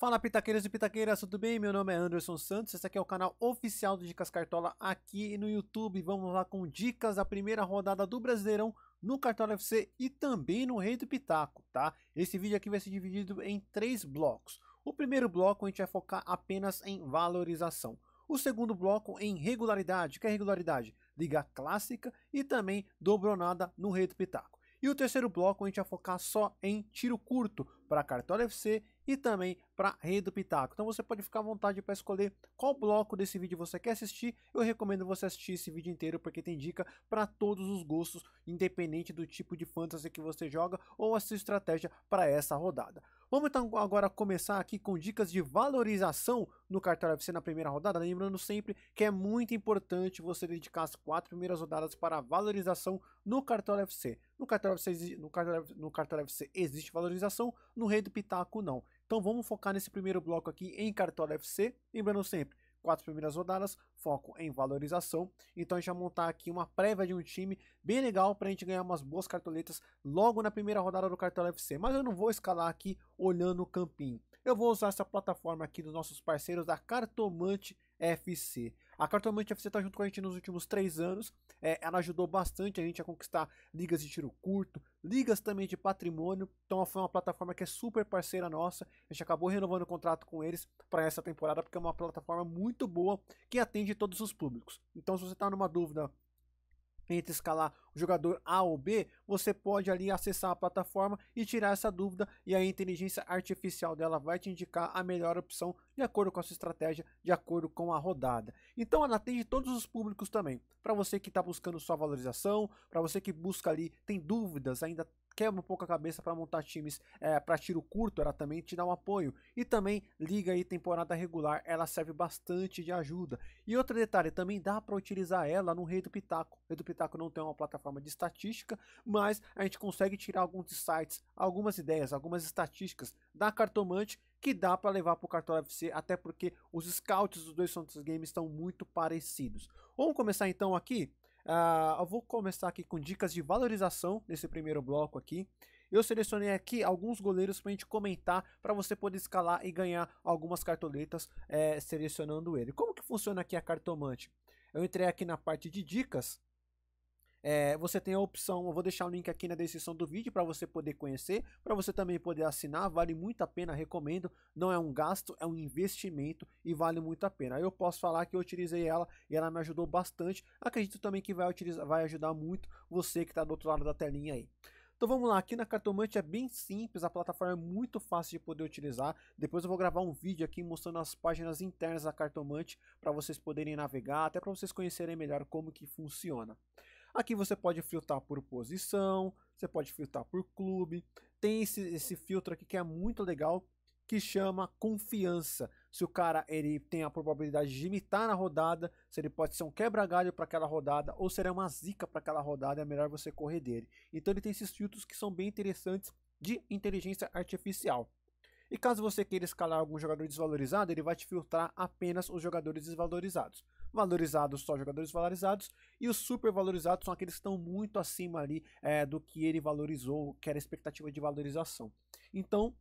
Fala pitaqueiros e pitaqueiras, tudo bem? Meu nome é Anderson Santos, esse aqui é o canal oficial do Dicas Cartola aqui no YouTube. Vamos lá com dicas da primeira rodada do Brasileirão no Cartola FC e também no Rei do Pitaco, tá? Esse vídeo aqui vai ser dividido em três blocos. O primeiro bloco a gente vai focar apenas em valorização. O segundo bloco em regularidade, que é regularidade? Liga Clássica e também dobronada no Rei do Pitaco. E o terceiro bloco a gente vai focar só em tiro curto para Cartola FC e também para Rei do Pitaco. Então você pode ficar à vontade para escolher qual bloco desse vídeo você quer assistir. Eu recomendo você assistir esse vídeo inteiro porque tem dica para todos os gostos, independente do tipo de fantasy que você joga ou a sua estratégia para essa rodada. Vamos então agora começar aqui com dicas de valorização no cartão FC na primeira rodada, lembrando sempre que é muito importante você dedicar as quatro primeiras rodadas para valorização no cartão FC. No cartão FC, no cartão, no cartão FC existe valorização, no Rei do Pitaco não. Então vamos focar nesse primeiro bloco aqui em Cartola FC. Lembrando sempre, quatro primeiras rodadas, foco em valorização. Então a gente vai montar aqui uma prévia de um time bem legal para a gente ganhar umas boas cartoletas logo na primeira rodada do Cartola FC. Mas eu não vou escalar aqui olhando o campinho. Eu vou usar essa plataforma aqui dos nossos parceiros da Cartomante FC. A Cartomante FC está junto com a gente nos últimos três anos. É, ela ajudou bastante a gente a conquistar ligas de tiro curto, ligas também de patrimônio. Então foi uma plataforma que é super parceira nossa. A gente acabou renovando o contrato com eles para essa temporada, porque é uma plataforma muito boa que atende todos os públicos. Então, se você está numa dúvida entre escalar o jogador A ou B, você pode ali acessar a plataforma e tirar essa dúvida e a inteligência artificial dela vai te indicar a melhor opção de acordo com a sua estratégia, de acordo com a rodada. Então ela atende todos os públicos também. Para você que está buscando sua valorização, para você que busca ali, tem dúvidas, ainda quebra um pouco a cabeça para montar times é, eh, para tiro curto, ela também te dá um apoio. E também liga aí temporada regular, ela serve bastante de ajuda. E outro detalhe, também dá para utilizar ela no Rei do Pitaco. Rei do Pitaco não tem uma plataforma de estatística, mas a gente consegue tirar alguns sites, algumas ideias, algumas estatísticas da cartomante que dá para levar para o Cartola FC, até porque os scouts dos dois Santos Games estão muito parecidos. Vamos começar então aqui Uh, eu vou começar aqui com dicas de valorização nesse primeiro bloco aqui. Eu selecionei aqui alguns goleiros para a gente comentar, para você poder escalar e ganhar algumas cartoletas é, selecionando ele. Como que funciona aqui a cartomante? Eu entrei aqui na parte de dicas é, você tem a opção, eu vou deixar o link aqui na descrição do vídeo para você poder conhecer, para você também poder assinar, vale muito a pena, recomendo. Não é um gasto, é um investimento e vale muito a pena. Eu posso falar que eu utilizei ela e ela me ajudou bastante. Acredito também que vai, utilizar, vai ajudar muito você que está do outro lado da telinha aí. Então vamos lá, aqui na Cartomante é bem simples, a plataforma é muito fácil de poder utilizar. Depois eu vou gravar um vídeo aqui mostrando as páginas internas da Cartomante para vocês poderem navegar, até para vocês conhecerem melhor como que funciona. Aqui você pode filtrar por posição, você pode filtrar por clube. Tem esse, esse filtro aqui que é muito legal, que chama confiança. Se o cara ele tem a probabilidade de imitar na rodada, se ele pode ser um quebra-galho para aquela rodada ou será é uma zica para aquela rodada, é melhor você correr dele. Então ele tem esses filtros que são bem interessantes de inteligência artificial. E caso você queira escalar algum jogador desvalorizado, ele vai te filtrar apenas os jogadores desvalorizados. Valorizados só jogadores valorizados. E os super valorizados são aqueles que estão muito acima ali é, do que ele valorizou, que era a expectativa de valorização. Então,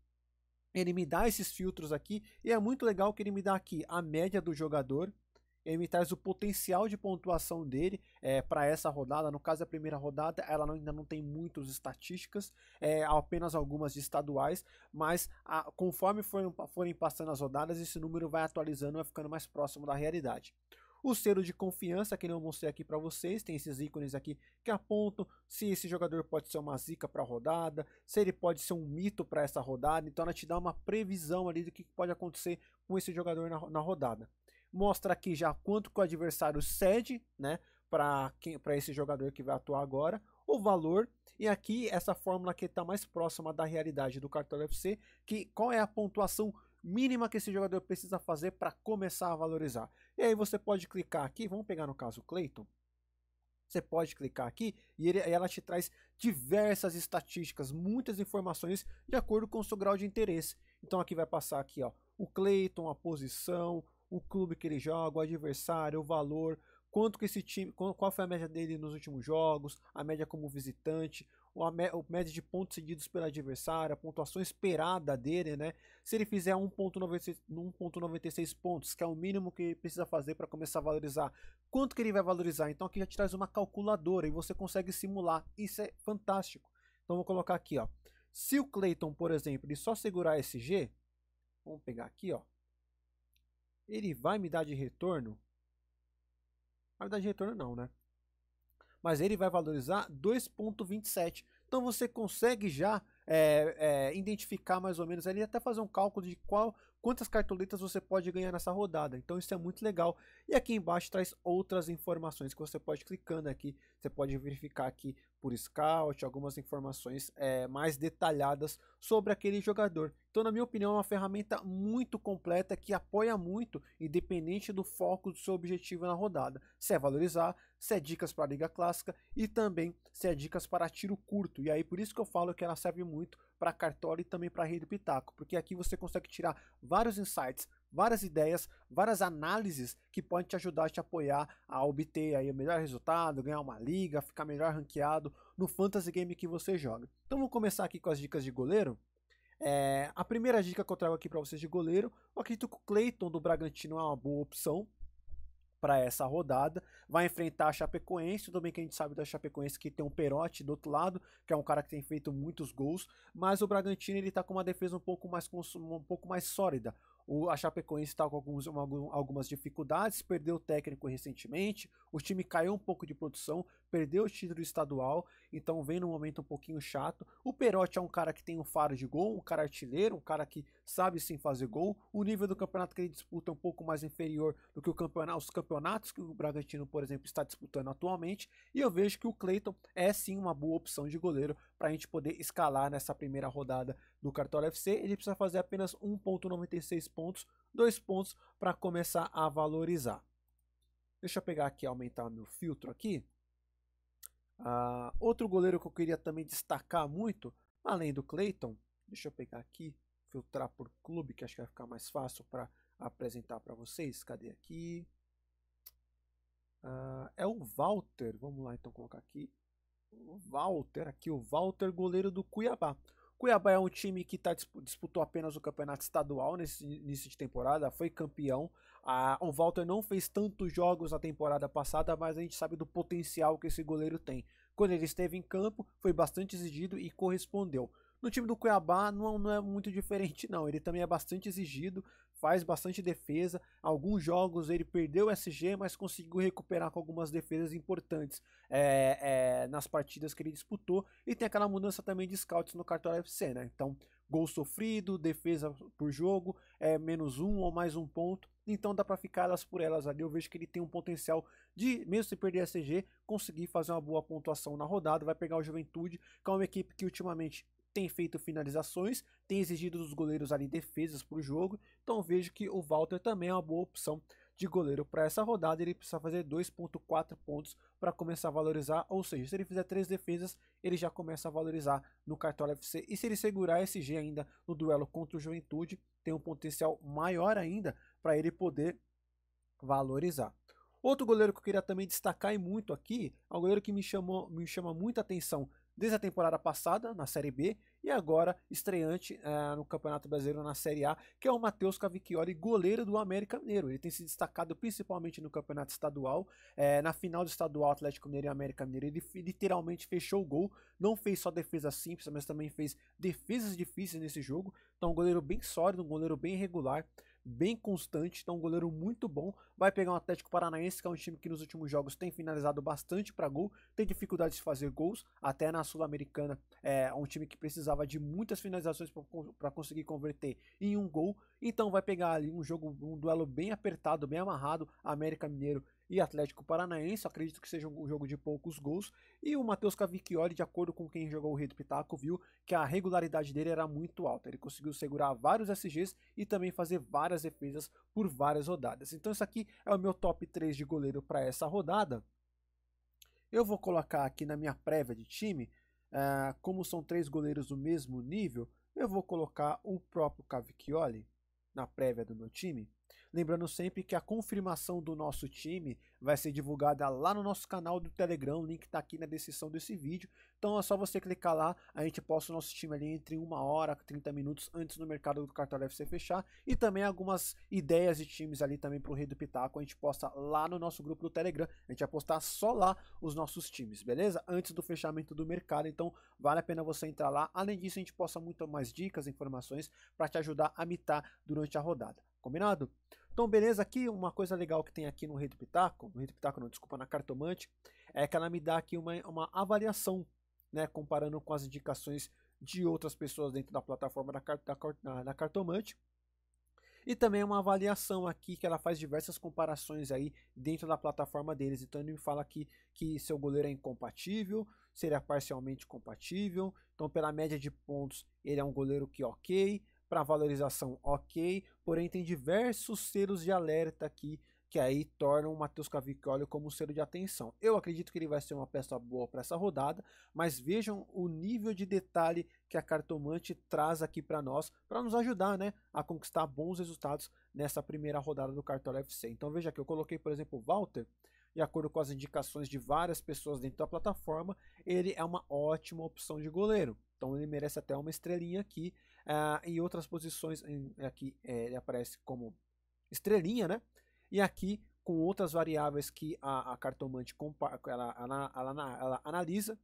ele me dá esses filtros aqui. E é muito legal que ele me dá aqui a média do jogador, ele me traz o potencial de pontuação dele é, para essa rodada. No caso da primeira rodada, ela não, ainda não tem muitas estatísticas, é, apenas algumas estaduais, mas a, conforme forem, forem passando as rodadas, esse número vai atualizando, vai ficando mais próximo da realidade. O selo de confiança, que eu mostrei aqui para vocês, tem esses ícones aqui que apontam se esse jogador pode ser uma zica para a rodada, se ele pode ser um mito para essa rodada. Então ela te dá uma previsão ali do que pode acontecer com esse jogador na, na rodada. Mostra aqui já quanto que o adversário cede, né, para esse jogador que vai atuar agora, o valor e aqui essa fórmula que está mais próxima da realidade do cartão FC, que qual é a pontuação mínima que esse jogador precisa fazer para começar a valorizar. E aí você pode clicar aqui, vamos pegar no caso o Clayton. Você pode clicar aqui e ele, ela te traz diversas estatísticas, muitas informações de acordo com o seu grau de interesse. Então aqui vai passar aqui, ó, o Clayton, a posição, o clube que ele joga, o adversário, o valor, quanto que esse time, qual foi a média dele nos últimos jogos, a média como visitante, a média de pontos seguidos pelo adversário, a pontuação esperada dele, né? Se ele fizer 1.96 pontos, que é o mínimo que precisa fazer para começar a valorizar, quanto que ele vai valorizar? Então aqui já te traz uma calculadora e você consegue simular. Isso é fantástico. Então vou colocar aqui, ó. Se o Clayton, por exemplo, ele só segurar SG, vamos pegar aqui, ó. Ele vai me dar de retorno? Vai me dar de retorno não, né? mas ele vai valorizar 2,27. Então você consegue já é, é, identificar mais ou menos ali, até fazer um cálculo de qual quantas cartoletas você pode ganhar nessa rodada. Então isso é muito legal. E aqui embaixo traz outras informações que você pode clicando aqui, você pode verificar aqui por scout, algumas informações é, mais detalhadas sobre aquele jogador. Então, na minha opinião, é uma ferramenta muito completa que apoia muito, independente do foco do seu objetivo na rodada. Se é valorizar, se é dicas para a liga clássica e também se é dicas para tiro curto. E aí, por isso que eu falo que ela serve muito para Cartola e também para a rede Pitaco, porque aqui você consegue tirar vários insights, várias ideias, várias análises que podem te ajudar te apoiar a obter aí o melhor resultado, ganhar uma liga, ficar melhor ranqueado no fantasy game que você joga. Então vamos começar aqui com as dicas de goleiro. É, a primeira dica que eu trago aqui para vocês de goleiro, eu acredito que o Clayton do Bragantino é uma boa opção para essa rodada. Vai enfrentar a Chapecoense, tudo bem que a gente sabe da Chapecoense que tem um Perotti do outro lado, que é um cara que tem feito muitos gols, mas o Bragantino ele tá com uma defesa um pouco mais um pouco mais sólida. O, a Chapecoense está com alguns, algumas dificuldades, perdeu o técnico recentemente, o time caiu um pouco de produção, perdeu o título estadual, então vem num momento um pouquinho chato. O Perotti é um cara que tem um faro de gol, um cara artilheiro, um cara que sabe sim fazer gol. O nível do campeonato que ele disputa é um pouco mais inferior do que campeonato, os campeonatos que o Bragantino, por exemplo, está disputando atualmente. E eu vejo que o Cleiton é sim uma boa opção de goleiro para a gente poder escalar nessa primeira rodada do Cartola FC. Ele precisa fazer apenas 1,96 pontos, 2 pontos para começar a valorizar. Deixa eu pegar aqui, aumentar meu filtro aqui. Ah, outro goleiro que eu queria também destacar muito, além do Clayton, deixa eu pegar aqui, filtrar por clube, que acho que vai ficar mais fácil para apresentar para vocês. Cadê aqui? Ah, é o Walter, vamos lá então colocar aqui. O Walter, aqui o Walter, goleiro do Cuiabá. Cuiabá é um time que tá, disputou apenas o campeonato estadual nesse início de temporada, foi campeão. O On Walter não fez tantos jogos na temporada passada, mas a gente sabe do potencial que esse goleiro tem. Quando ele esteve em campo, foi bastante exigido e correspondeu. No time do Cuiabá não, não é muito diferente, não. Ele também é bastante exigido, faz bastante defesa. Alguns jogos ele perdeu o SG, mas conseguiu recuperar com algumas defesas importantes é, é, nas partidas que ele disputou. E tem aquela mudança também de scouts no Cartola FC, né? Então, gol sofrido, defesa por jogo, é, menos um ou mais um ponto. Então dá para ficar elas por elas ali. Eu vejo que ele tem um potencial de, mesmo se perder a CG, conseguir fazer uma boa pontuação na rodada. Vai pegar o Juventude, que é uma equipe que ultimamente tem feito finalizações, tem exigido dos goleiros ali defesas para o jogo, então vejo que o Walter também é uma boa opção de goleiro para essa rodada. Ele precisa fazer 2,4 pontos para começar a valorizar, ou seja, se ele fizer três defesas, ele já começa a valorizar no Cartola FC. E se ele segurar esse G ainda no duelo contra o Juventude, tem um potencial maior ainda para ele poder valorizar. Outro goleiro que eu queria também destacar e muito aqui é um goleiro que me, chamou, me chama muita atenção desde a temporada passada, na Série B, e agora estreante eh, no Campeonato Brasileiro na Série A, que é o Matheus Cavicchioli, goleiro do América Mineiro. Ele tem se destacado principalmente no Campeonato Estadual. É, na final do Estadual Atlético Mineiro e América Mineiro, ele literalmente fechou o gol. Não fez só defesa simples, mas também fez defesas difíceis nesse jogo. Então, um goleiro bem sólido, um goleiro bem regular bem constante, então um goleiro muito bom. Vai pegar um Atlético Paranaense, que é um time que nos últimos jogos tem finalizado bastante para gol, tem dificuldade de fazer gols, até na Sul-Americana é um time que precisava de muitas finalizações para conseguir converter em um gol. Então vai pegar ali um jogo, um duelo bem apertado, bem amarrado, América Mineiro e Atlético Paranaense. Acredito que seja um jogo de poucos gols. E o Matheus Cavicchioli, de acordo com quem jogou o Rei do Pitaco, viu que a regularidade dele era muito alta. Ele conseguiu segurar vários SGs e também fazer várias defesas por várias rodadas. Então, isso aqui é o meu top 3 de goleiro para essa rodada. Eu vou colocar aqui na minha prévia de time, uh, como são três goleiros do mesmo nível, eu vou colocar o próprio Cavicchioli na prévia do meu time. Lembrando sempre que a confirmação do nosso time vai ser divulgada lá no nosso canal do Telegram, o link está aqui na descrição desse vídeo. Então é só você clicar lá, a gente posta o nosso time ali entre uma hora, 30 minutos antes do mercado do Cartola FC fechar e também algumas ideias de times ali também para o Rei do Pitaco, a gente posta lá no nosso grupo do Telegram, a gente vai postar só lá os nossos times, beleza? Antes do fechamento do mercado, então vale a pena você entrar lá. Além disso, a gente posta muito mais dicas, informações para te ajudar a mitar durante a rodada. Combinado? Então, beleza, aqui uma coisa legal que tem aqui no Rei do Pitaco, no Rei do Pitaco não, desculpa, na Cartomante, é que ela me dá aqui uma, uma avaliação, né, comparando com as indicações de outras pessoas dentro da plataforma da, da, da Cartomante. E também uma avaliação aqui que ela faz diversas comparações aí dentro da plataforma deles. Então ele me fala aqui que seu goleiro é incompatível, seria é parcialmente compatível. Então pela média de pontos ele é um goleiro que é ok para valorização ok, porém tem diversos selos de alerta aqui que aí tornam o Matheus Cavicchioli como um selo de atenção. Eu acredito que ele vai ser uma peça boa para essa rodada, mas vejam o nível de detalhe que a cartomante traz aqui para nós, para nos ajudar né, a conquistar bons resultados nessa primeira rodada do Cartola FC. Então veja que eu coloquei, por exemplo, o Walter, de acordo com as indicações de várias pessoas dentro da plataforma, ele é uma ótima opção de goleiro. Então ele merece até uma estrelinha aqui, ah, em outras posições, aqui é, ele aparece como estrelinha, né? E aqui com outras variáveis que a, a cartomante ela, ela, ela, ela analisa.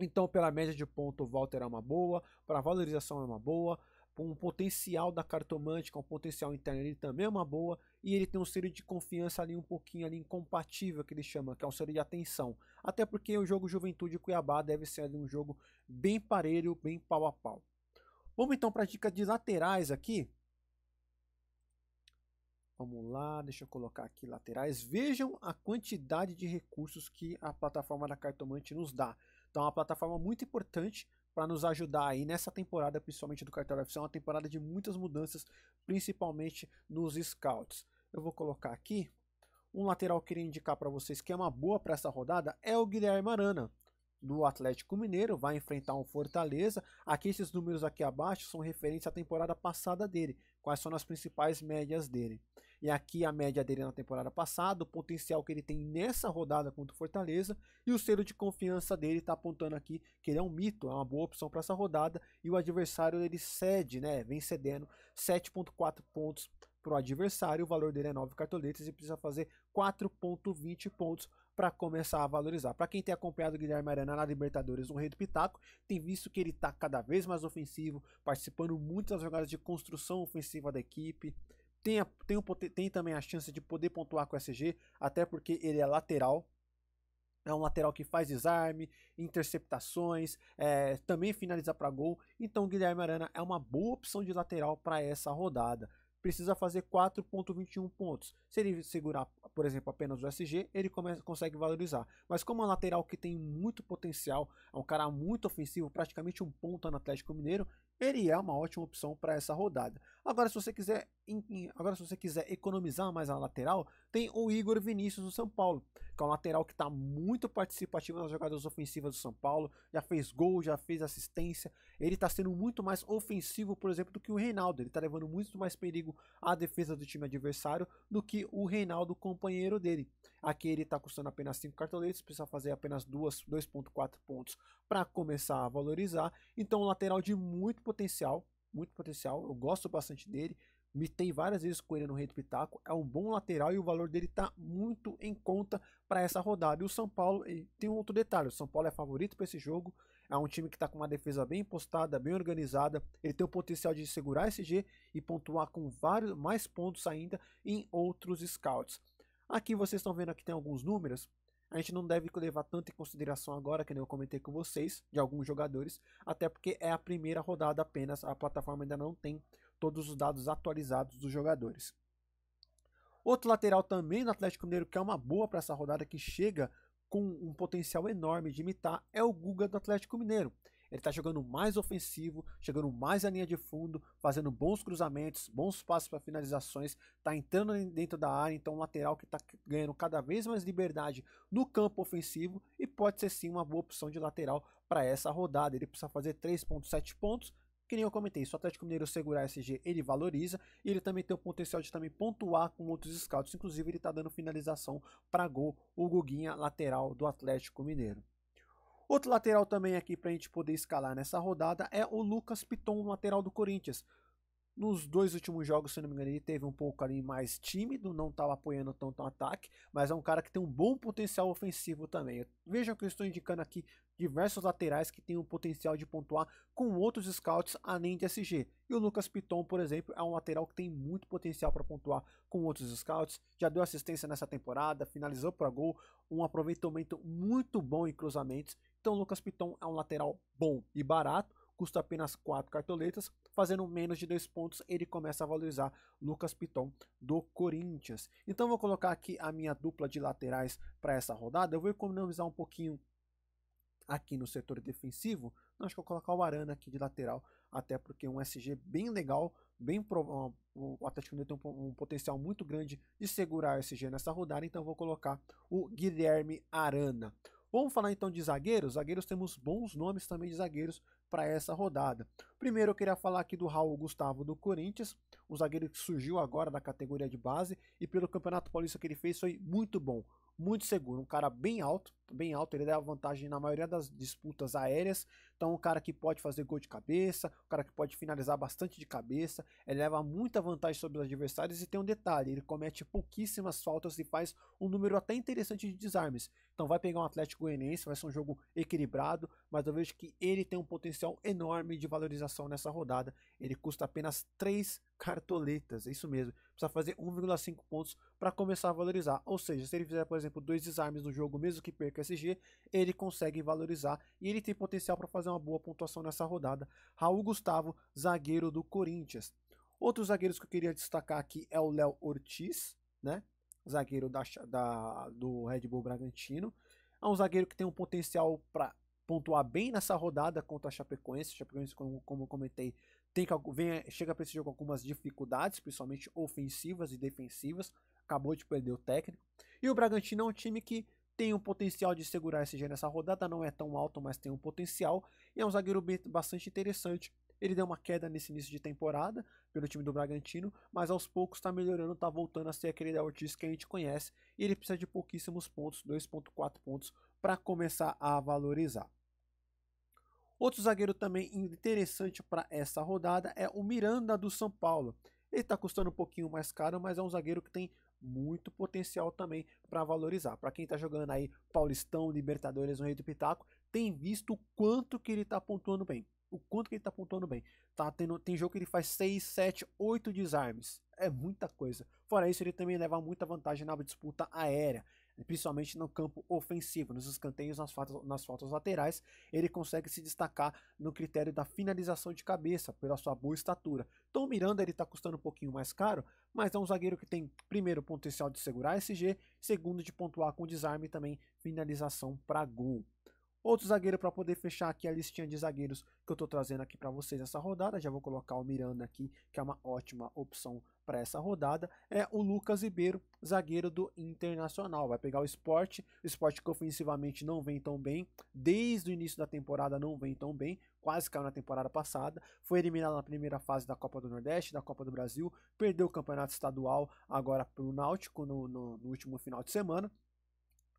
Então, pela média de ponto, o Walter é uma boa, para valorização é uma boa, um potencial da cartomante com um potencial interno ele também é uma boa e ele tem um selo de confiança ali um pouquinho ali incompatível que ele chama que é um selo de atenção até porque o jogo Juventude Cuiabá deve ser ali um jogo bem parelho bem pau a pau Vamos então para as dicas de laterais aqui. Vamos lá, deixa eu colocar aqui laterais. Vejam a quantidade de recursos que a plataforma da Cartomante nos dá. Então é uma plataforma muito importante para nos ajudar aí nessa temporada, principalmente do Cartola É uma temporada de muitas mudanças, principalmente nos scouts. Eu vou colocar aqui um lateral que eu queria indicar para vocês que é uma boa para essa rodada é o Guilherme Arana do Atlético Mineiro, vai enfrentar um Fortaleza. Aqui esses números aqui abaixo são referentes à temporada passada dele, quais são as principais médias dele. E aqui a média dele na temporada passada, o potencial que ele tem nessa rodada contra o Fortaleza e o selo de confiança dele está apontando aqui que ele é um mito, é uma boa opção para essa rodada e o adversário ele cede, né, vem cedendo 7.4 pontos para o adversário, o valor dele é 9 cartoletas e precisa fazer 4.20 pontos para começar a valorizar. Para quem tem acompanhado o Guilherme Arana na Libertadores, no Rei do Pitaco, tem visto que ele está cada vez mais ofensivo, participando muito das jogadas de construção ofensiva da equipe. Tem, a, tem, um, tem também a chance de poder pontuar com o SG, até porque ele é lateral, é um lateral que faz desarme, interceptações, é, também finaliza para gol. Então, Guilherme Arana é uma boa opção de lateral para essa rodada precisa fazer 4.21 pontos. Se ele segurar, por exemplo, apenas o SG, ele começa, consegue valorizar. Mas como é um lateral que tem muito potencial, é um cara muito ofensivo, praticamente um ponto no Atlético Mineiro, ele é uma ótima opção para essa rodada. Agora, se você quiser, agora, se você quiser economizar mais a lateral, tem o Igor Vinícius do São Paulo, que é um lateral que está muito participativo nas jogadas ofensivas do São Paulo, já fez gol, já fez assistência. Ele está sendo muito mais ofensivo, por exemplo, do que o Reinaldo. Ele está levando muito mais perigo à defesa do time adversário do que o Reinaldo, companheiro dele. Aqui ele está custando apenas 5 cartoletes, precisa fazer apenas 2,4 pontos para começar a valorizar. Então, um lateral de muito potencial muito potencial, eu gosto bastante dele. Me tem várias vezes com ele no Rei do Pitaco. É um bom lateral e o valor dele está muito em conta para essa rodada. E o São Paulo tem um outro detalhe: o São Paulo é favorito para esse jogo. É um time que está com uma defesa bem postada, bem organizada. Ele tem o potencial de segurar esse G e pontuar com vários mais pontos ainda em outros scouts. Aqui vocês estão vendo que tem alguns números a gente não deve levar tanto em consideração agora, que nem eu comentei com vocês, de alguns jogadores, até porque é a primeira rodada apenas, a plataforma ainda não tem todos os dados atualizados dos jogadores. Outro lateral também do Atlético Mineiro, que é uma boa para essa rodada, que chega com um potencial enorme de imitar, é o Guga do Atlético Mineiro. Ele está jogando mais ofensivo, chegando mais à linha de fundo, fazendo bons cruzamentos, bons passos para finalizações, está entrando dentro da área, então um lateral que está ganhando cada vez mais liberdade no campo ofensivo e pode ser sim uma boa opção de lateral para essa rodada. Ele precisa fazer 3.7 pontos, que nem eu comentei, se o Atlético Mineiro segurar SG, ele valoriza e ele também tem o potencial de também pontuar com outros scouts. Inclusive, ele está dando finalização para gol, o Guguinha, lateral do Atlético Mineiro. Outro lateral também aqui para a gente poder escalar nessa rodada é o Lucas Piton, lateral do Corinthians. Nos dois últimos jogos, se não me engano, ele teve um pouco ali mais tímido, não estava apoiando tanto o ataque, mas é um cara que tem um bom potencial ofensivo também. Vejam que eu estou indicando aqui diversos laterais que têm um potencial de pontuar com outros scouts além de SG. E o Lucas Piton, por exemplo, é um lateral que tem muito potencial para pontuar com outros scouts, já deu assistência nessa temporada, finalizou para gol, um aproveitamento muito bom em cruzamentos. Então, o Lucas Piton é um lateral bom e barato custa apenas 4 cartoletas, fazendo menos de 2 pontos, ele começa a valorizar Lucas Piton do Corinthians. Então vou colocar aqui a minha dupla de laterais para essa rodada, eu vou economizar um pouquinho aqui no setor defensivo, não, acho que eu vou colocar o Arana aqui de lateral, até porque um SG bem legal, bem pro... o Atlético Mineiro tem um, um, potencial muito grande de segurar o SG nessa rodada, então vou colocar o Guilherme Arana. Vamos falar então de zagueiros. Zagueiros temos bons nomes também de zagueiros para essa rodada. Primeiro eu queria falar aqui do Raul Gustavo do Corinthians, um zagueiro que surgiu agora da categoria de base e pelo Campeonato Paulista que ele fez foi muito bom, muito seguro, um cara bem alto, bem alto, ele leva vantagem na maioria das disputas aéreas. Então, um cara que pode fazer gol de cabeça, um cara que pode finalizar bastante de cabeça, ele leva muita vantagem sobre os adversários e tem um detalhe: ele comete pouquíssimas faltas e faz um número até interessante de desarmes. Então, vai pegar um Atlético Goianiense, vai ser um jogo equilibrado, mas eu vejo que ele tem um potencial enorme de valorização nessa rodada. Ele custa apenas 3 cartoletas, é isso mesmo. Precisa fazer 1,5 pontos para começar a valorizar. Ou seja, se ele fizer, por exemplo, dois desarmes no jogo, mesmo que perca que o SG, ele consegue valorizar e ele tem potencial para fazer uma boa pontuação nessa rodada. Raul Gustavo, zagueiro do Corinthians. Outros zagueiros que eu queria destacar aqui é o Léo Ortiz, né? Zagueiro da, da, do Red Bull Bragantino. É um zagueiro que tem um potencial para pontuar bem nessa rodada contra a Chapecoense. A Chapecoense, como, como comentei, tem que, vem, chega para esse jogo com algumas dificuldades, principalmente ofensivas e defensivas. Acabou de perder o técnico. E o Bragantino é um time que tem um potencial de segurar esse G nessa rodada, não é tão alto, mas tem um potencial. E é um zagueiro bastante interessante. Ele deu uma queda nesse início de temporada pelo time do Bragantino, mas aos poucos está melhorando, está voltando a ser aquele da Ortiz que a gente conhece. E ele precisa de pouquíssimos pontos, 2,4 pontos, para começar a valorizar. Outro zagueiro também interessante para essa rodada é o Miranda do São Paulo. Ele está custando um pouquinho mais caro, mas é um zagueiro que tem muito potencial também para valorizar. Para quem está jogando aí Paulistão, Libertadores, no Rei do Pitaco, tem visto o quanto que ele está pontuando bem. O quanto que ele está pontuando bem. Tá tendo, tem jogo que ele faz 6, 7, 8 desarmes. É muita coisa. Fora isso, ele também leva muita vantagem na disputa aérea principalmente no campo ofensivo, nos escanteios, nas faltas, nas faltas laterais, ele consegue se destacar no critério da finalização de cabeça, pela sua boa estatura. Tom Miranda ele está custando um pouquinho mais caro, mas é um zagueiro que tem, primeiro, potencial de segurar SG, segundo, de pontuar com desarme e também finalização para gol. Outro zagueiro para poder fechar aqui a listinha de zagueiros que eu estou trazendo aqui para vocês nessa rodada. Já vou colocar o Miranda aqui, que é uma ótima opção para essa rodada é o Lucas Ribeiro, zagueiro do Internacional. Vai pegar o esporte, o esporte que ofensivamente não vem tão bem, desde o início da temporada não vem tão bem, quase caiu na temporada passada, foi eliminado na primeira fase da Copa do Nordeste, da Copa do Brasil, perdeu o campeonato estadual agora para o Náutico no, no, no último final de semana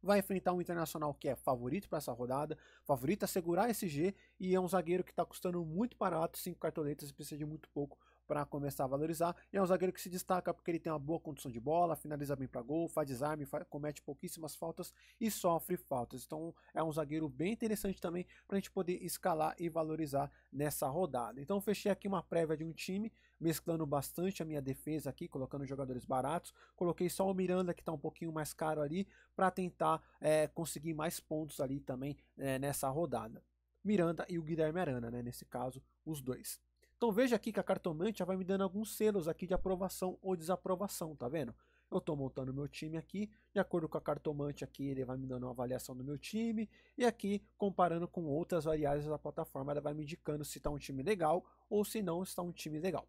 vai enfrentar um internacional que é favorito para essa rodada, favorito a segurar esse G e é um zagueiro que está custando muito barato, cinco cartoletas e precisa de muito pouco para começar a valorizar. E é um zagueiro que se destaca porque ele tem uma boa condição de bola, finaliza bem para gol, faz desarme, faz, comete pouquíssimas faltas e sofre faltas. Então é um zagueiro bem interessante também para a gente poder escalar e valorizar nessa rodada. Então fechei aqui uma prévia de um time, mesclando bastante a minha defesa aqui, colocando jogadores baratos. Coloquei só o Miranda que está um pouquinho mais caro ali para tentar é, conseguir mais pontos ali também é, nessa rodada. Miranda e o Guilherme Arana, né? Nesse caso, os dois. Então veja aqui que a cartomante já vai me dando alguns selos aqui de aprovação ou desaprovação, tá vendo? Eu estou montando meu time aqui, de acordo com a cartomante aqui, ele vai me dando uma avaliação do meu time, e aqui, comparando com outras variáveis da plataforma, ela vai me indicando se está um time legal ou se não está um time legal.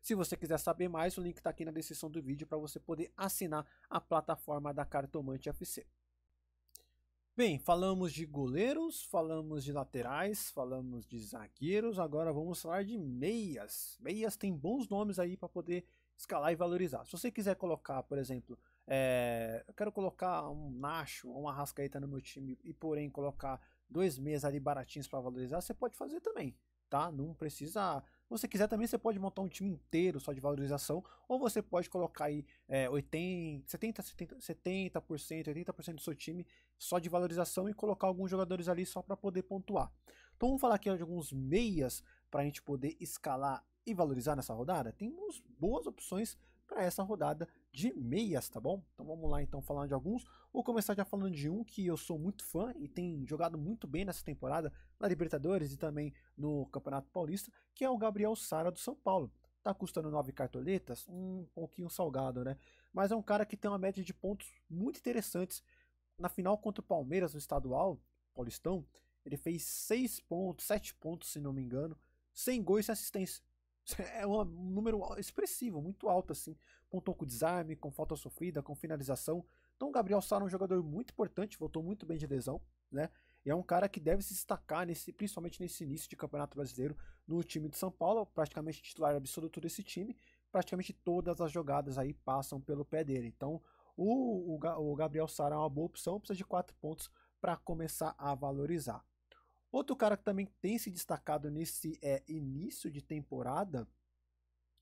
Se você quiser saber mais, o link está aqui na descrição do vídeo para você poder assinar a plataforma da Cartomante FC. Bem, falamos de goleiros, falamos de laterais, falamos de zagueiros, agora vamos falar de meias. Meias tem bons nomes aí para poder escalar e valorizar. Se você quiser colocar, por exemplo, é, eu quero colocar um Nacho, uma Rascaeta no meu time e porém colocar dois meias ali baratinhos para valorizar, você pode fazer também, tá? Não precisa você quiser também, você pode montar um time inteiro só de valorização, ou você pode colocar aí é, 80, 70%, 70%, 70% 80% do seu time só de valorização e colocar alguns jogadores ali só para poder pontuar. Então vamos falar aqui de alguns meias para a gente poder escalar e valorizar nessa rodada. Tem umas boas opções para essa rodada de meias, tá bom? Então vamos lá então falar de alguns. Vou começar já falando de um que eu sou muito fã e tem jogado muito bem nessa temporada na Libertadores e também no Campeonato Paulista, que é o Gabriel Sara do São Paulo. Tá custando nove cartoletas, um pouquinho salgado, né? Mas é um cara que tem uma média de pontos muito interessantes. Na final contra o Palmeiras no estadual, Paulistão, ele fez seis pontos, sete pontos, se não me engano, sem gols e sem assistência. É um número expressivo, muito alto assim. Pontou com desarme, com falta sofrida, com finalização. Então, o Gabriel Sara é um jogador muito importante, voltou muito bem de lesão, né? E é um cara que deve se destacar, nesse, principalmente nesse início de Campeonato Brasileiro, no time de São Paulo, praticamente titular absoluto desse time. Praticamente todas as jogadas aí passam pelo pé dele. Então, o, o, o Gabriel Sara é uma boa opção, precisa de quatro pontos para começar a valorizar. Outro cara que também tem se destacado nesse é, início de temporada,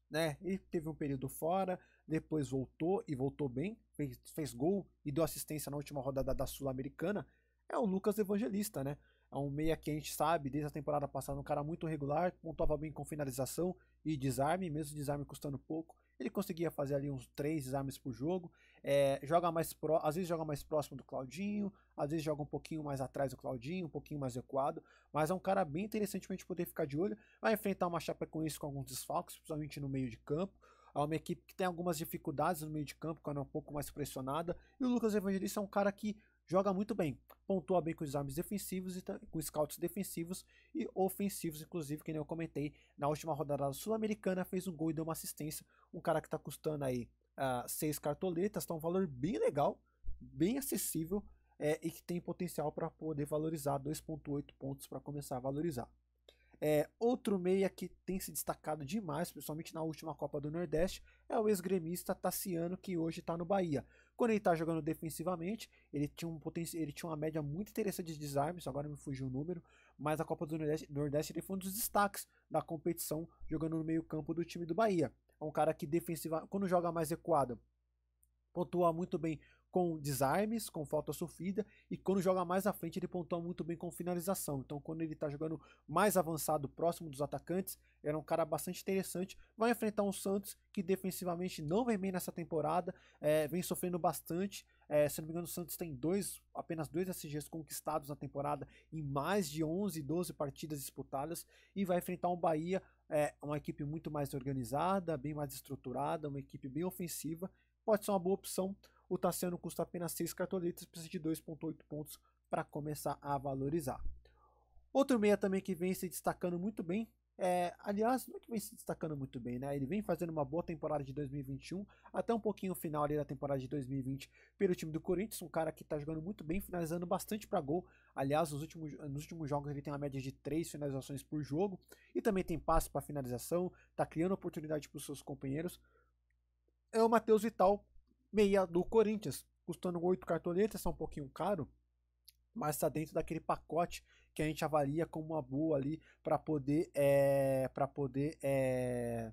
né? Ele teve um período fora, depois voltou e voltou bem, fez, fez gol e deu assistência na última rodada da Sul-Americana, é o Lucas Evangelista, né? É um meia que a gente sabe, desde a temporada passada, um cara muito regular, pontuava bem com finalização e desarme, mesmo desarme custando pouco. Ele conseguia fazer ali uns três desarmes por jogo. É, joga mais pro, às vezes joga mais próximo do Claudinho, às vezes joga um pouquinho mais atrás do Claudinho, um pouquinho mais equado Mas é um cara bem interessante pra gente poder ficar de olho. Vai enfrentar uma chapa com isso com alguns desfalques, principalmente no meio de campo. É uma equipe que tem algumas dificuldades no meio de campo, quando é um pouco mais pressionada. E o Lucas Evangelista é um cara que joga muito bem, pontua bem com os armes defensivos e com scouts defensivos e ofensivos, inclusive, que nem eu comentei na última rodada sul-americana, fez um gol e deu uma assistência. Um cara que está custando aí uh, seis cartoletas, está um valor bem legal, bem acessível é, e que tem potencial para poder valorizar 2,8 pontos para começar a valorizar. É, outro meia que tem se destacado demais, principalmente na última Copa do Nordeste, é o ex-gremista Tassiano, que hoje está no Bahia. Quando ele está jogando defensivamente, ele tinha, um poten- ele tinha uma média muito interessante de desarmes, agora me fugiu o número, mas a Copa do Nordeste, Nordeste ele foi um dos destaques da competição, jogando no meio-campo do time do Bahia. É um cara que defensiva, quando joga mais recuado, pontua muito bem com desarmes, com falta sofrida, e quando joga mais à frente ele pontua muito bem com finalização. Então quando ele está jogando mais avançado, próximo dos atacantes, era um cara bastante interessante. Vai enfrentar um Santos que defensivamente não vem bem nessa temporada, é, vem sofrendo bastante. É, se não me engano, o Santos tem dois, apenas dois SGs conquistados na temporada em mais de 11, 12 partidas disputadas e vai enfrentar um Bahia, é, uma equipe muito mais organizada, bem mais estruturada, uma equipe bem ofensiva. Pode ser uma boa opção o Tassiano custa apenas 6 cartoletas, precisa de 2.8 pontos para começar a valorizar. Outro meia também que vem se destacando muito bem, é, aliás, não é que vem se destacando muito bem, né? Ele vem fazendo uma boa temporada de 2021, até um pouquinho final ali da temporada de 2020 pelo time do Corinthians, um cara que tá jogando muito bem, finalizando bastante para gol. Aliás, nos últimos, nos últimos jogos ele tem uma média de 3 finalizações por jogo e também tem passe para finalização, tá criando oportunidade para os seus companheiros. É o Matheus Vital, meia do Corinthians, custando oito cartoletas, é um pouquinho caro, mas está dentro daquele pacote que a gente avalia como uma boa ali para poder é, eh, para poder é, eh,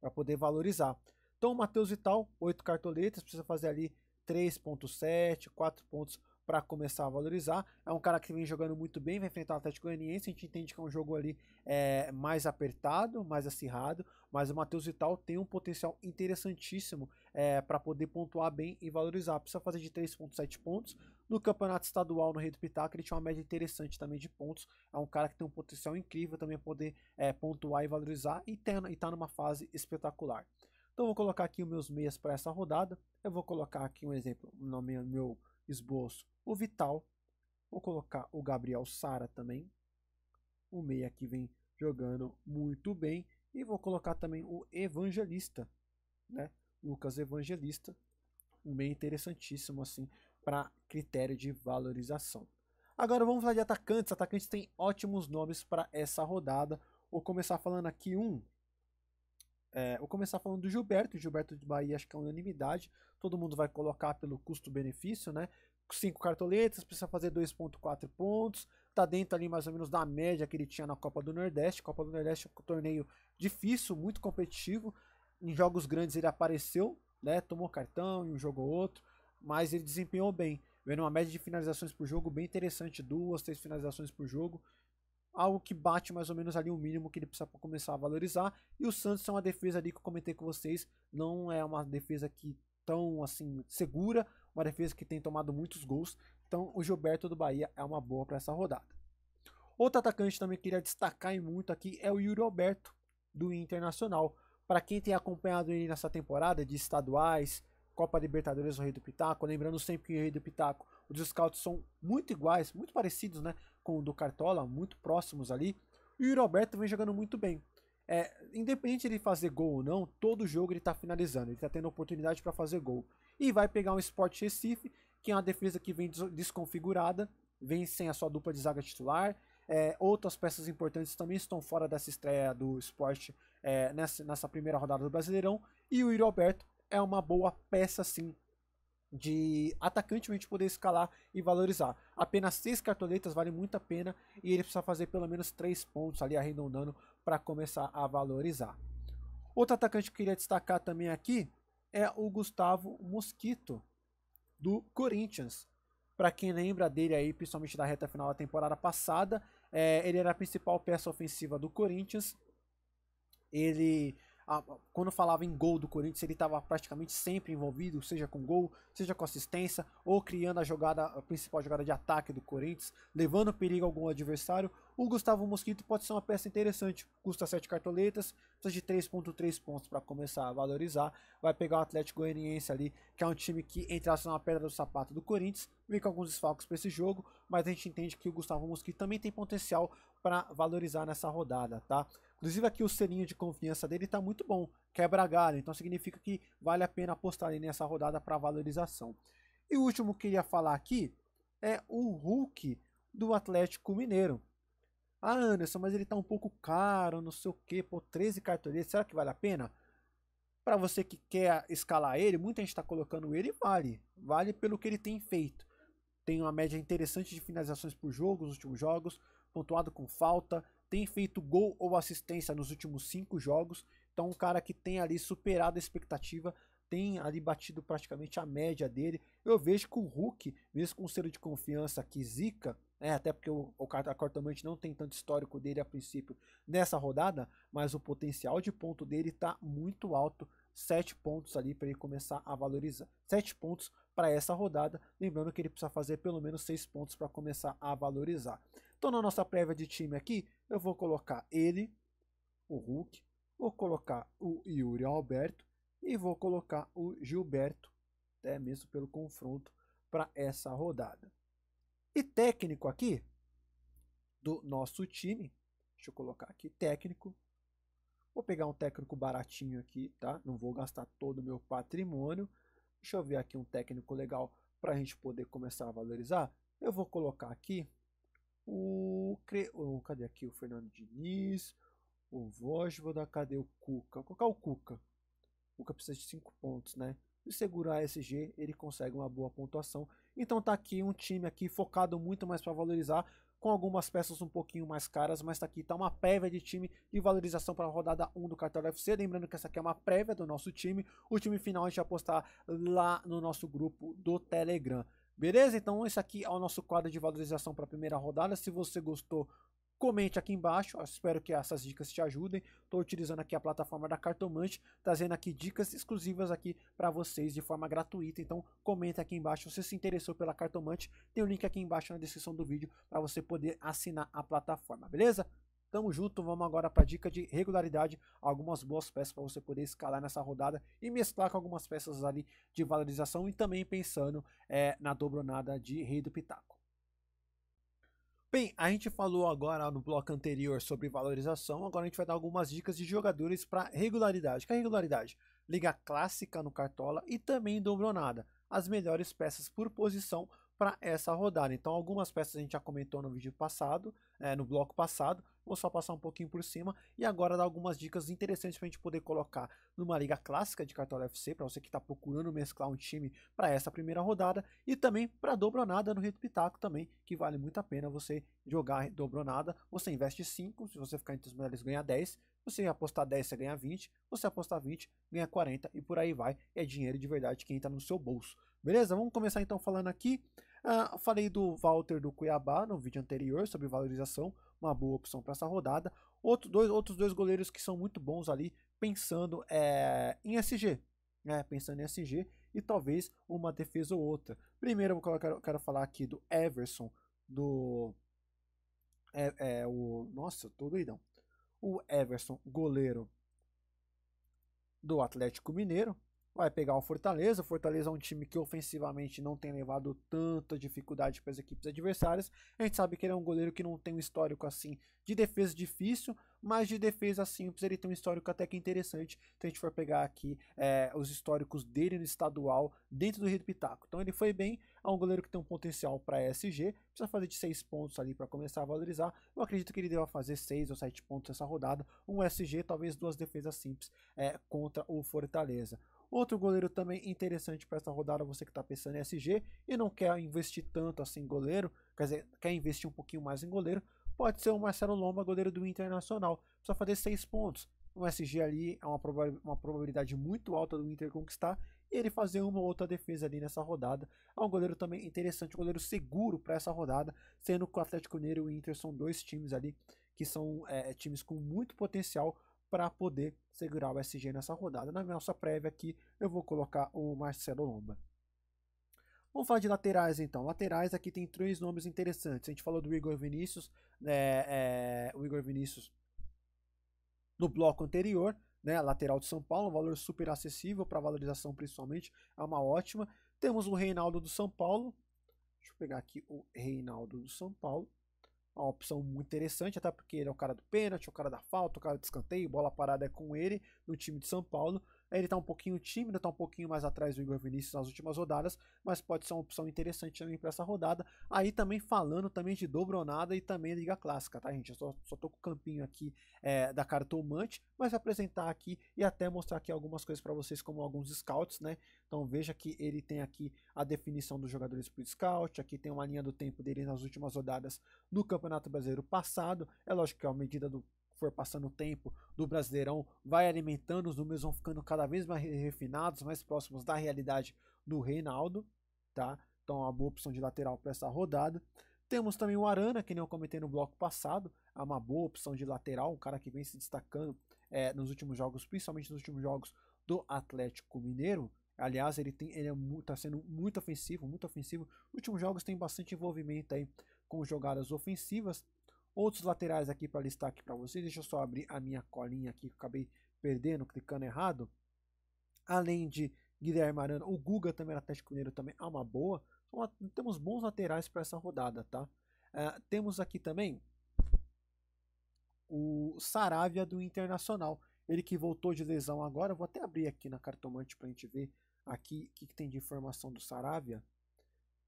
para poder valorizar. Então, Mateus Matheus Vital, oito cartoletas, precisa fazer ali 3.7, 4 pontos para começar a valorizar. É um cara que vem jogando muito bem, vai enfrentar o Atlético Goianiense. A gente entende que é um jogo ali é, mais apertado, mais acirrado, mas o Matheus Vital tem um potencial interessantíssimo é, para poder pontuar bem e valorizar. Precisa fazer de 3,7 pontos. No campeonato estadual, no Rei do Pitaco, ele tinha uma média interessante também de pontos. É um cara que tem um potencial incrível também poder é, pontuar e valorizar e está numa fase espetacular. Então, vou colocar aqui os meus meias para essa rodada. Eu vou colocar aqui um exemplo, no meu, meu esboço, o Vital. Vou colocar o Gabriel Sara também. O meia que vem jogando muito bem. E vou colocar também o Evangelista, né? Lucas Evangelista. Um meia interessantíssimo, assim, para critério de valorização. Agora vamos falar de atacantes. Atacantes têm ótimos nomes para essa rodada. Vou começar falando aqui um é, vou começar falando do Gilberto. O Gilberto de Bahia acho que é unanimidade. Todo mundo vai colocar pelo custo-benefício, né? Cinco cartoletas, precisa fazer 2,4 pontos. Tá dentro ali mais ou menos da média que ele tinha na Copa do Nordeste. Copa do Nordeste é um torneio difícil, muito competitivo. Em jogos grandes ele apareceu, né? Tomou cartão em um jogo ou outro, mas ele desempenhou bem vendo uma média de finalizações por jogo bem interessante, duas, três finalizações por jogo algo que bate mais ou menos ali o mínimo que ele precisa começar a valorizar. E o Santos é uma defesa ali que eu comentei com vocês, não é uma defesa que tão assim segura, uma defesa que tem tomado muitos gols. Então o Gilberto do Bahia é uma boa para essa rodada. Outro atacante também que queria destacar e muito aqui é o Yuri Alberto do Internacional. Para quem tem acompanhado ele nessa temporada de estaduais, Copa Libertadores, o Rei do Pitaco, lembrando sempre que o Rei do Pitaco, os scouts são muito iguais, muito parecidos, né? com o do Cartola, muito próximos ali. E o Roberto vem jogando muito bem. É, independente ele fazer gol ou não, todo jogo ele está finalizando, ele está tendo oportunidade para fazer gol. E vai pegar um Sport Recife, que é uma defesa que vem desconfigurada, vem sem a sua dupla de zaga titular. É, outras peças importantes também estão fora dessa estreia do Sport é, nessa, nessa primeira rodada do Brasileirão. E o Iroberto é uma boa peça sim de atacante para a gente poder escalar e valorizar. Apenas seis cartoletas vale muito a pena e ele precisa fazer pelo menos três pontos ali arredondando para começar a valorizar. Outro atacante que eu queria destacar também aqui é o Gustavo Mosquito do Corinthians. Para quem lembra dele aí, principalmente da reta final da temporada passada, é, ele era a principal peça ofensiva do Corinthians. Ele quando falava em gol do Corinthians, ele estava praticamente sempre envolvido, seja com gol, seja com assistência, ou criando a jogada, a principal jogada de ataque do Corinthians, levando perigo a algum adversário. O Gustavo Mosquito pode ser uma peça interessante, custa 7 cartoletas, precisa de 3.3 pontos para começar a valorizar. Vai pegar o Atlético Goianiense ali, que é um time que entrasse na é pedra do sapato do Corinthians, vem com alguns desfalques para esse jogo, mas a gente entende que o Gustavo Mosquito também tem potencial para valorizar nessa rodada, tá? Inclusive aqui o selinho de confiança dele está muito bom, quebra galho, então significa que vale a pena apostar nessa rodada para valorização. E o último que eu ia falar aqui é o Hulk do Atlético Mineiro. Ah, Anderson, mas ele está um pouco caro, não sei o que, por 13 cartões, será que vale a pena? Para você que quer escalar ele, muita gente está colocando ele, vale. Vale pelo que ele tem feito. Tem uma média interessante de finalizações por jogo, nos últimos jogos, pontuado com falta, tem feito gol ou assistência nos últimos cinco jogos. Então, um cara que tem ali superado a expectativa, tem ali batido praticamente a média dele. Eu vejo que o Hulk, mesmo com o selo de confiança que zica, né, até porque o, o Cartamante não tem tanto histórico dele a princípio nessa rodada, mas o potencial de ponto dele está muito alto. sete pontos ali para ele começar a valorizar. sete pontos para essa rodada. Lembrando que ele precisa fazer pelo menos seis pontos para começar a valorizar. Então na nossa prévia de time aqui, eu vou colocar ele, o Hulk, vou colocar o Yuri Alberto e vou colocar o Gilberto, até mesmo pelo confronto para essa rodada. E técnico aqui do nosso time, deixa eu colocar aqui técnico. Vou pegar um técnico baratinho aqui, tá? Não vou gastar todo o meu patrimônio. Deixa eu ver aqui um técnico legal para a gente poder começar a valorizar. Eu vou colocar aqui o, o cadê aqui o Fernando Diniz, o Vojvoda, cadê o Cuca? Vou colocar o Cuca. O Cuca precisa de 5 pontos, né? E segurar a SG, ele consegue uma boa pontuação. Então tá aqui um time aqui focado muito mais para valorizar, com algumas peças um pouquinho mais caras, mas tá aqui tá uma prévia de time e valorização para a rodada 1 do cartão FC. Lembrando que essa aqui é uma prévia do nosso time. O time final a gente vai postar lá no nosso grupo do Telegram. Beleza? Então esse aqui é o nosso quadro de valorização para a primeira rodada. Se você gostou, comente aqui embaixo. Eu espero que essas dicas te ajudem. Estou utilizando aqui a plataforma da Cartomante, trazendo aqui dicas exclusivas aqui para vocês de forma gratuita. Então comenta aqui embaixo se você se interessou pela Cartomante. Tem o um link aqui embaixo na descrição do vídeo para você poder assinar a plataforma, beleza? Tamo junto, vamos agora para dica de regularidade, algumas boas peças para você poder escalar nessa rodada e mesclar com algumas peças ali de valorização e também pensando é, na dobronada de rei do pitaco. Bem, a gente falou agora no bloco anterior sobre valorização, agora a gente vai dar algumas dicas de jogadores para regularidade. Que é regularidade? Liga clássica no cartola e também dobronada. As melhores peças por posição para essa rodada. Então, algumas peças a gente já comentou no vídeo passado, é, no bloco passado, vou só passar um pouquinho por cima e agora dar algumas dicas interessantes para a gente poder colocar numa liga clássica de Cartola FC, para você que está procurando mesclar um time para essa primeira rodada e também para dobronada no Rio Pitaco também, que vale muito a pena você jogar dobronada. Você investe 5, se você ficar entre os melhores ganha 10, você apostar 10, você ganha 20. Você apostar 20, ganha 40 e por aí vai. É dinheiro de verdade que entra no seu bolso. Beleza? Vamos começar então falando aqui. Ah, falei do Walter do Cuiabá no vídeo anterior sobre valorização uma boa opção para essa rodada. Outro, dois, outros dois goleiros que são muito bons ali, pensando é, em SG. Né? Pensando em SG e talvez uma defesa ou outra. Primeiro eu quero, quero falar aqui do Everson, do. É, é o. Nossa, tô doidão. O Everson, goleiro do Atlético Mineiro, vai pegar o Fortaleza. O Fortaleza é um time que ofensivamente não tem levado tanta dificuldade para as equipes adversárias. A gente sabe que ele é um goleiro que não tem um histórico assim de defesa difícil, mas de defesa simples ele tem um histórico até que interessante. Se a gente for pegar aqui é, os históricos dele no estadual dentro do Rio do Pitaco. Então ele foi bem, é um goleiro que tem um potencial para SG, precisa fazer de 6 pontos ali para começar a valorizar. Eu acredito que ele deva fazer 6 ou 7 pontos essa rodada. Um SG, talvez duas defesas simples é, contra o Fortaleza. Outro goleiro também interessante para essa rodada, você que está pensando em SG e não quer investir tanto assim em goleiro, quer dizer, quer investir um pouquinho mais em goleiro, pode ser o Marcelo Lomba, goleiro do Internacional. Precisa fazer seis pontos. O SG ali é uma, proba uma probabilidade muito alta do Inter conquistar e ele fazer uma ou outra defesa ali nessa rodada. É um goleiro também interessante, um goleiro seguro para essa rodada, sendo que o Atlético Mineiro e o Inter são dois times ali que são é, times com muito potencial para poder segurar o SG nessa rodada. Na nossa prévia aqui, eu vou colocar o Marcelo Lomba. Vamos falar de laterais então. Laterais aqui tem três nomes interessantes. A gente falou do Igor Vinícius, né é, o Igor Vinícius no bloco anterior, né, lateral de São Paulo, um valor super acessível para valorização principalmente, é uma ótima. Temos o Reinaldo do São Paulo. Deixa eu pegar aqui o Reinaldo do São Paulo. É uma opção muito interessante, até porque ele é o cara do pênalti, é o cara da falta, o cara do escanteio, bola parada é com ele no time de São Paulo. Ele está um pouquinho tímido, está um pouquinho mais atrás do Igor Vinícius nas últimas rodadas, mas pode ser uma opção interessante também para essa rodada. Aí também falando também de dobronada e também Liga Clássica, tá, gente? Eu só, só tô com o campinho aqui é, da cartomante, mas apresentar aqui e até mostrar aqui algumas coisas para vocês, como alguns scouts, né? Então veja que ele tem aqui a definição dos jogadores por scout, aqui tem uma linha do tempo dele nas últimas rodadas no Campeonato Brasileiro passado. É lógico que é uma medida do for passando o tempo do Brasileirão vai alimentando, os números vão ficando cada vez mais refinados, mais próximos da realidade do Reinaldo, tá? Então, uma boa opção de lateral para essa rodada. Temos também o Arana, que nem eu comentei no bloco passado, é uma boa opção de lateral, um cara que vem se destacando é, nos últimos jogos, principalmente nos últimos jogos do Atlético Mineiro. Aliás, ele tem, ele está é tá sendo muito ofensivo, muito ofensivo. Nos últimos jogos tem bastante envolvimento aí com jogadas ofensivas. Outros laterais aqui para listar aqui para vocês. Deixa eu só abrir a minha colinha aqui que eu acabei perdendo, clicando errado. Além de Guilherme Arana, o Guga também era Atlético Mineiro também é uma boa. Então, temos bons laterais para essa rodada, tá? Uh, temos aqui também o Saravia do Internacional. Ele que voltou de lesão agora. Vou até abrir aqui na cartomante para a gente ver aqui o que, que, tem de informação do Saravia.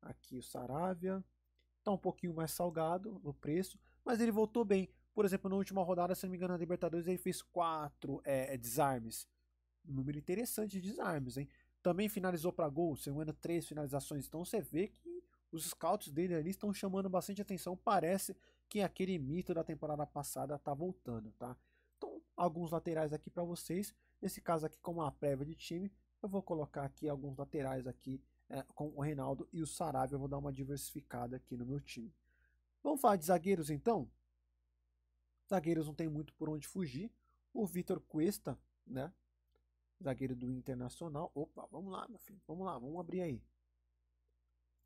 Aqui o Saravia. Está um pouquinho mais salgado no preço mas ele voltou bem. Por exemplo, na última rodada, se não me engano, na Libertadores, ele fez quatro é, é desarmes. Um número interessante de desarmes, hein? Também finalizou para gol, semana três finalizações. Então você vê que os scouts dele ali estão chamando bastante atenção. Parece que aquele mito da temporada passada está voltando, tá? Então, alguns laterais aqui para vocês. Nesse caso aqui, como uma prévia de time, eu vou colocar aqui alguns laterais aqui é, com o Reinaldo e o Saravia. Eu vou dar uma diversificada aqui no meu time. Vamos falar de zagueiros então? Zagueiros não tem muito por onde fugir. O Vitor Cuesta, né? Zagueiro do Internacional. Opa, vamos lá, meu filho. Vamos lá, vamos abrir aí.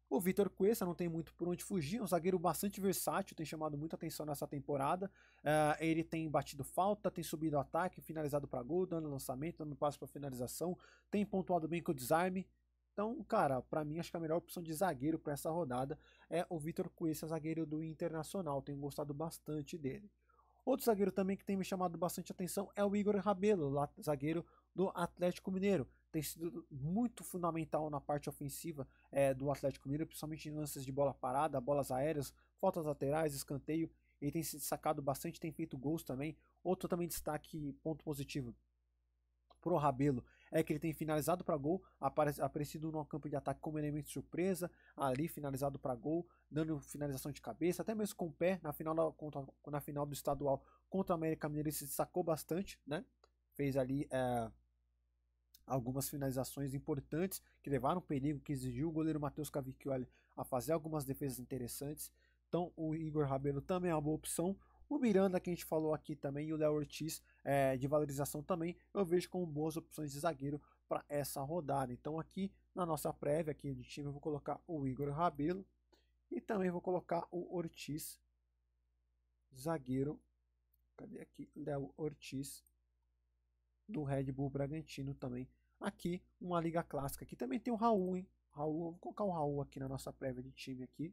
O Vitor Cuesta não tem muito por onde fugir, é um zagueiro bastante versátil, tem chamado muita atenção nessa temporada. Uh, ele tem batido falta, tem subido ataque, finalizado para gol, dando lançamento, dando passo para finalização, tem pontuado bem com o desarme. Então, cara, para mim acho que a melhor opção de zagueiro para essa rodada é o Vitor Cuesta, zagueiro do Internacional. Tenho gostado bastante dele. Outro zagueiro também que tem me chamado bastante atenção é o Igor Rabelo, zagueiro do Atlético Mineiro. Tem sido muito fundamental na parte ofensiva é, do Atlético Mineiro, principalmente em lances de bola parada, bolas aéreas, faltas laterais, escanteio. Ele tem se destacado bastante, tem feito gols também. Outro também destaque, ponto positivo pro Rabelo, é que ele tem finalizado para gol, aparecido no campo de ataque como elemento surpresa, ali finalizado para gol, dando finalização de cabeça, até mesmo com o pé, na final, contra, na final do estadual contra o América Mineiro ele se destacou bastante, né? Fez ali é, algumas finalizações importantes que levaram perigo, que exigiu o goleiro Matheus Cavicchioli a fazer algumas defesas interessantes. Então o Igor Rabelo também é uma boa opção. O Miranda, que a gente falou aqui também, e o Léo Ortiz é, de valorização também, eu vejo como boas opções de zagueiro para essa rodada. Então aqui na nossa prévia aqui de time eu vou colocar o Igor Rabelo e também vou colocar o Ortiz, zagueiro, cadê aqui? Léo Ortiz, do Red Bull Bragantino também. Aqui, uma liga clássica. Aqui também tem o Raul, hein? Raul, vou colocar o Raul aqui na nossa prévia de time aqui.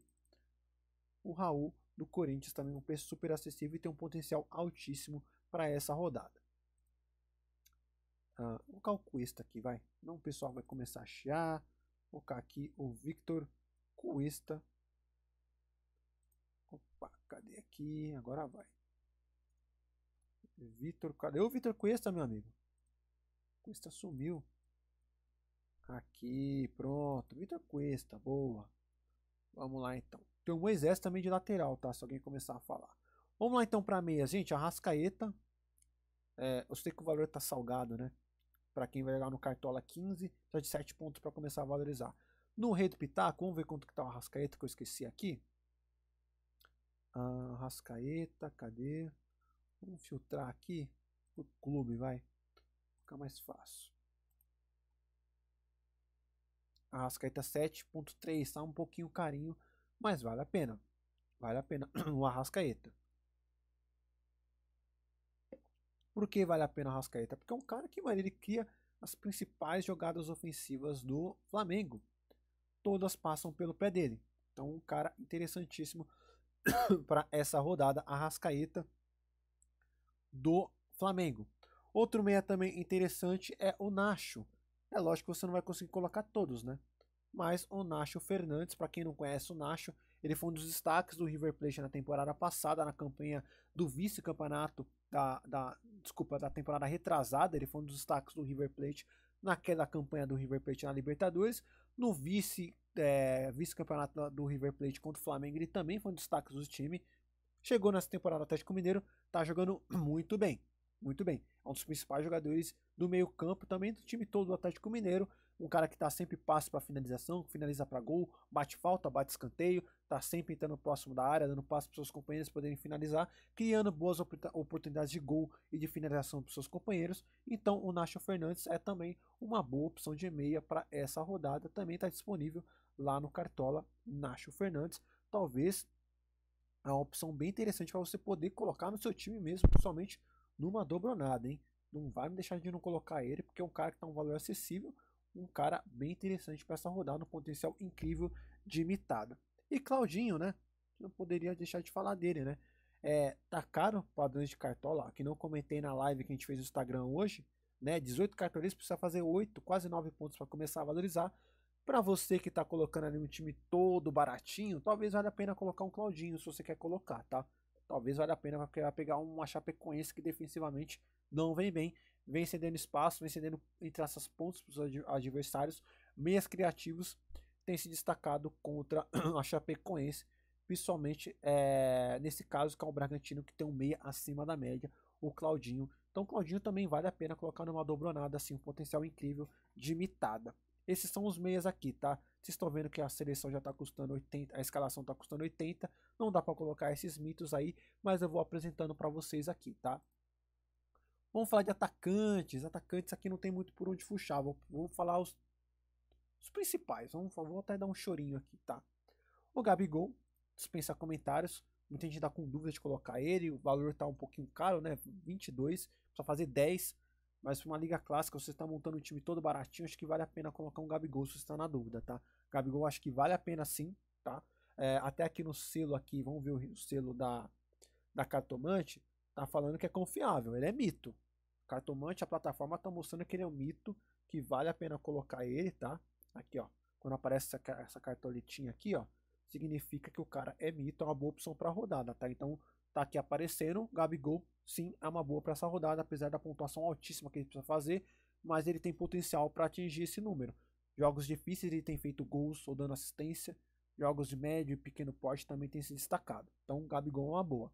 O Raul do Corinthians também um preço super acessível e tem um potencial altíssimo para essa rodada. vou ah, colocar o Cuesta aqui, vai. Não, o pessoal vai começar a chiar. Vou colocar aqui o Victor Cuesta. Opa, cadê aqui? Agora vai. Victor, cadê o Victor Cuesta, meu amigo? Cuesta sumiu. Aqui, pronto. Victor Cuesta, boa. Vamos lá então. Tem um Moisés também de lateral, tá? Se alguém começar a falar. Vamos lá então para meia, gente. Arrascaeta. É, eu sei que o valor está salgado, né? Para quem vai jogar no Cartola 15, só tá de 7 pontos para começar a valorizar. No Rei do Pitaco, vamos ver quanto que tá o Arrascaeta que eu esqueci aqui. a ah, Arrascaeta, cadê? Vamos filtrar aqui o clube, vai. Fica mais fácil. Arrascaeta 7.3, tá um pouquinho carinho, mas vale a pena. Vale a pena o Arrascaeta. Por que vale a pena o Rascaeta? Porque é um cara que, mano, ele cria as principais jogadas ofensivas do Flamengo. Todas passam pelo pé dele. Então, um cara interessantíssimo para essa rodada, a Rascaeta do Flamengo. Outro meia também interessante é o Nacho. É lógico que você não vai conseguir colocar todos, né? Mas o Nacho Fernandes, para quem não conhece o Nacho, ele foi um dos destaques do River Plate na temporada passada, na campanha do vice-campeonato da, da, desculpa, da temporada retrasada, ele foi um dos destaques do River Plate naquela campanha do River Plate na Libertadores. No vice, é, vice-campeonato do River Plate contra o Flamengo, ele também foi um dos destaques do time. Chegou nessa temporada Atlético Mineiro, tá jogando muito bem, muito bem. É um dos principais jogadores do meio-campo também do time todo do Atlético Mineiro um cara que está sempre passe para finalização, finaliza para gol, bate falta, bate escanteio, está sempre entrando próximo da área, dando passo para seus companheiros poderem finalizar, criando boas oportunidades de gol e de finalização para seus companheiros. Então o Nacho Fernandes é também uma boa opção de meia para essa rodada, também está disponível lá no Cartola Nacho Fernandes. Talvez é uma opção bem interessante para você poder colocar no seu time mesmo, principalmente numa dobronada, hein? Não vai me deixar de não colocar ele, porque é um cara que tá um valor acessível, um cara bem interessante para essa rodada, um potencial incrível de imitado. E Claudinho, né? Não poderia deixar de falar dele, né? É, tá caro padrões de cartola, que não comentei na live que a gente fez no Instagram hoje, né? 18 cartolinhas, precisa fazer 8, quase 9 pontos para começar a valorizar. Para você que tá colocando ali um time todo baratinho, talvez valha a pena colocar um Claudinho se você quer colocar, tá? Talvez valha a pena pegar um Chapecoense que defensivamente não vem bem vem cedendo espaço, vem cedendo entre essas pontos para os adversários. Meias criativos tem se destacado contra a Chapecoense, principalmente é, nesse caso que é o Bragantino que tem um meia acima da média, o Claudinho. Então, Claudinho também vale a pena colocar numa dobronada, assim, um potencial incrível de mitada. Esses são os meias aqui, tá? Vocês estão vendo que a seleção já está custando 80, a escalação está custando 80, não dá para colocar esses mitos aí, mas eu vou apresentando para vocês aqui, tá? Vamos falar de atacantes. Atacantes aqui não tem muito por onde fuxar. Vou, vou falar os, os, principais. Vamos, vou até dar um chorinho aqui, tá? O Gabigol, dispensa comentários. Muita gente tá com dúvida de colocar ele. O valor tá um pouquinho caro, né? 22, só fazer 10. Mas uma liga clássica, você está montando um time todo baratinho, acho que vale a pena colocar um Gabigol se você está na dúvida, tá? Gabigol acho que vale a pena sim, tá? É, até aqui no selo aqui, vamos ver o, o selo da, da Cartomante tá falando que é confiável, ele é mito. Cartomante, a plataforma tá mostrando que ele é um mito, que vale a pena colocar ele, tá? Aqui, ó. Quando aparece essa, essa cartoletinha aqui, ó, significa que o cara é mito, é uma boa opção para rodada, tá? Então, tá aqui aparecendo, Gabigol, sim, é uma boa para essa rodada, apesar da pontuação altíssima que ele precisa fazer, mas ele tem potencial para atingir esse número. Jogos difíceis ele tem feito gols ou dando assistência, jogos de médio e pequeno porte também tem se destacado. Então, Gabigol é uma boa.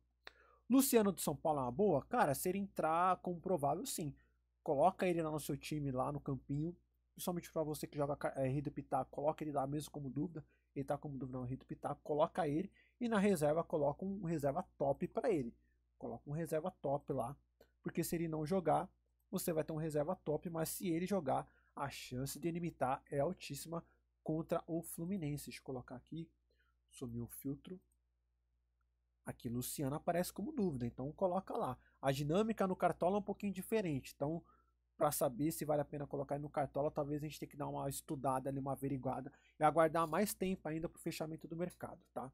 Luciano do São Paulo é uma boa? Cara, se ele entrar como provável, sim. Coloca ele lá no seu time, lá no campinho. Principalmente para você que joga é, Rito Pitaco, coloca ele lá mesmo como dúvida. Ele tá como dúvida no Rito Pitaco, coloca ele. E na reserva, coloca um reserva top para ele. Coloca um reserva top lá. Porque se ele não jogar, você vai ter um reserva top. Mas se ele jogar, a chance de limitar é altíssima contra o Fluminense. Deixa eu colocar aqui. Sumiu o filtro. Aqui Luciano aparece como dúvida, então coloca lá. A dinâmica no Cartola é um pouquinho diferente, então para saber se vale a pena colocar no Cartola, talvez a gente tenha que dar uma estudada ali, uma averiguada e aguardar mais tempo ainda para o fechamento do mercado, tá?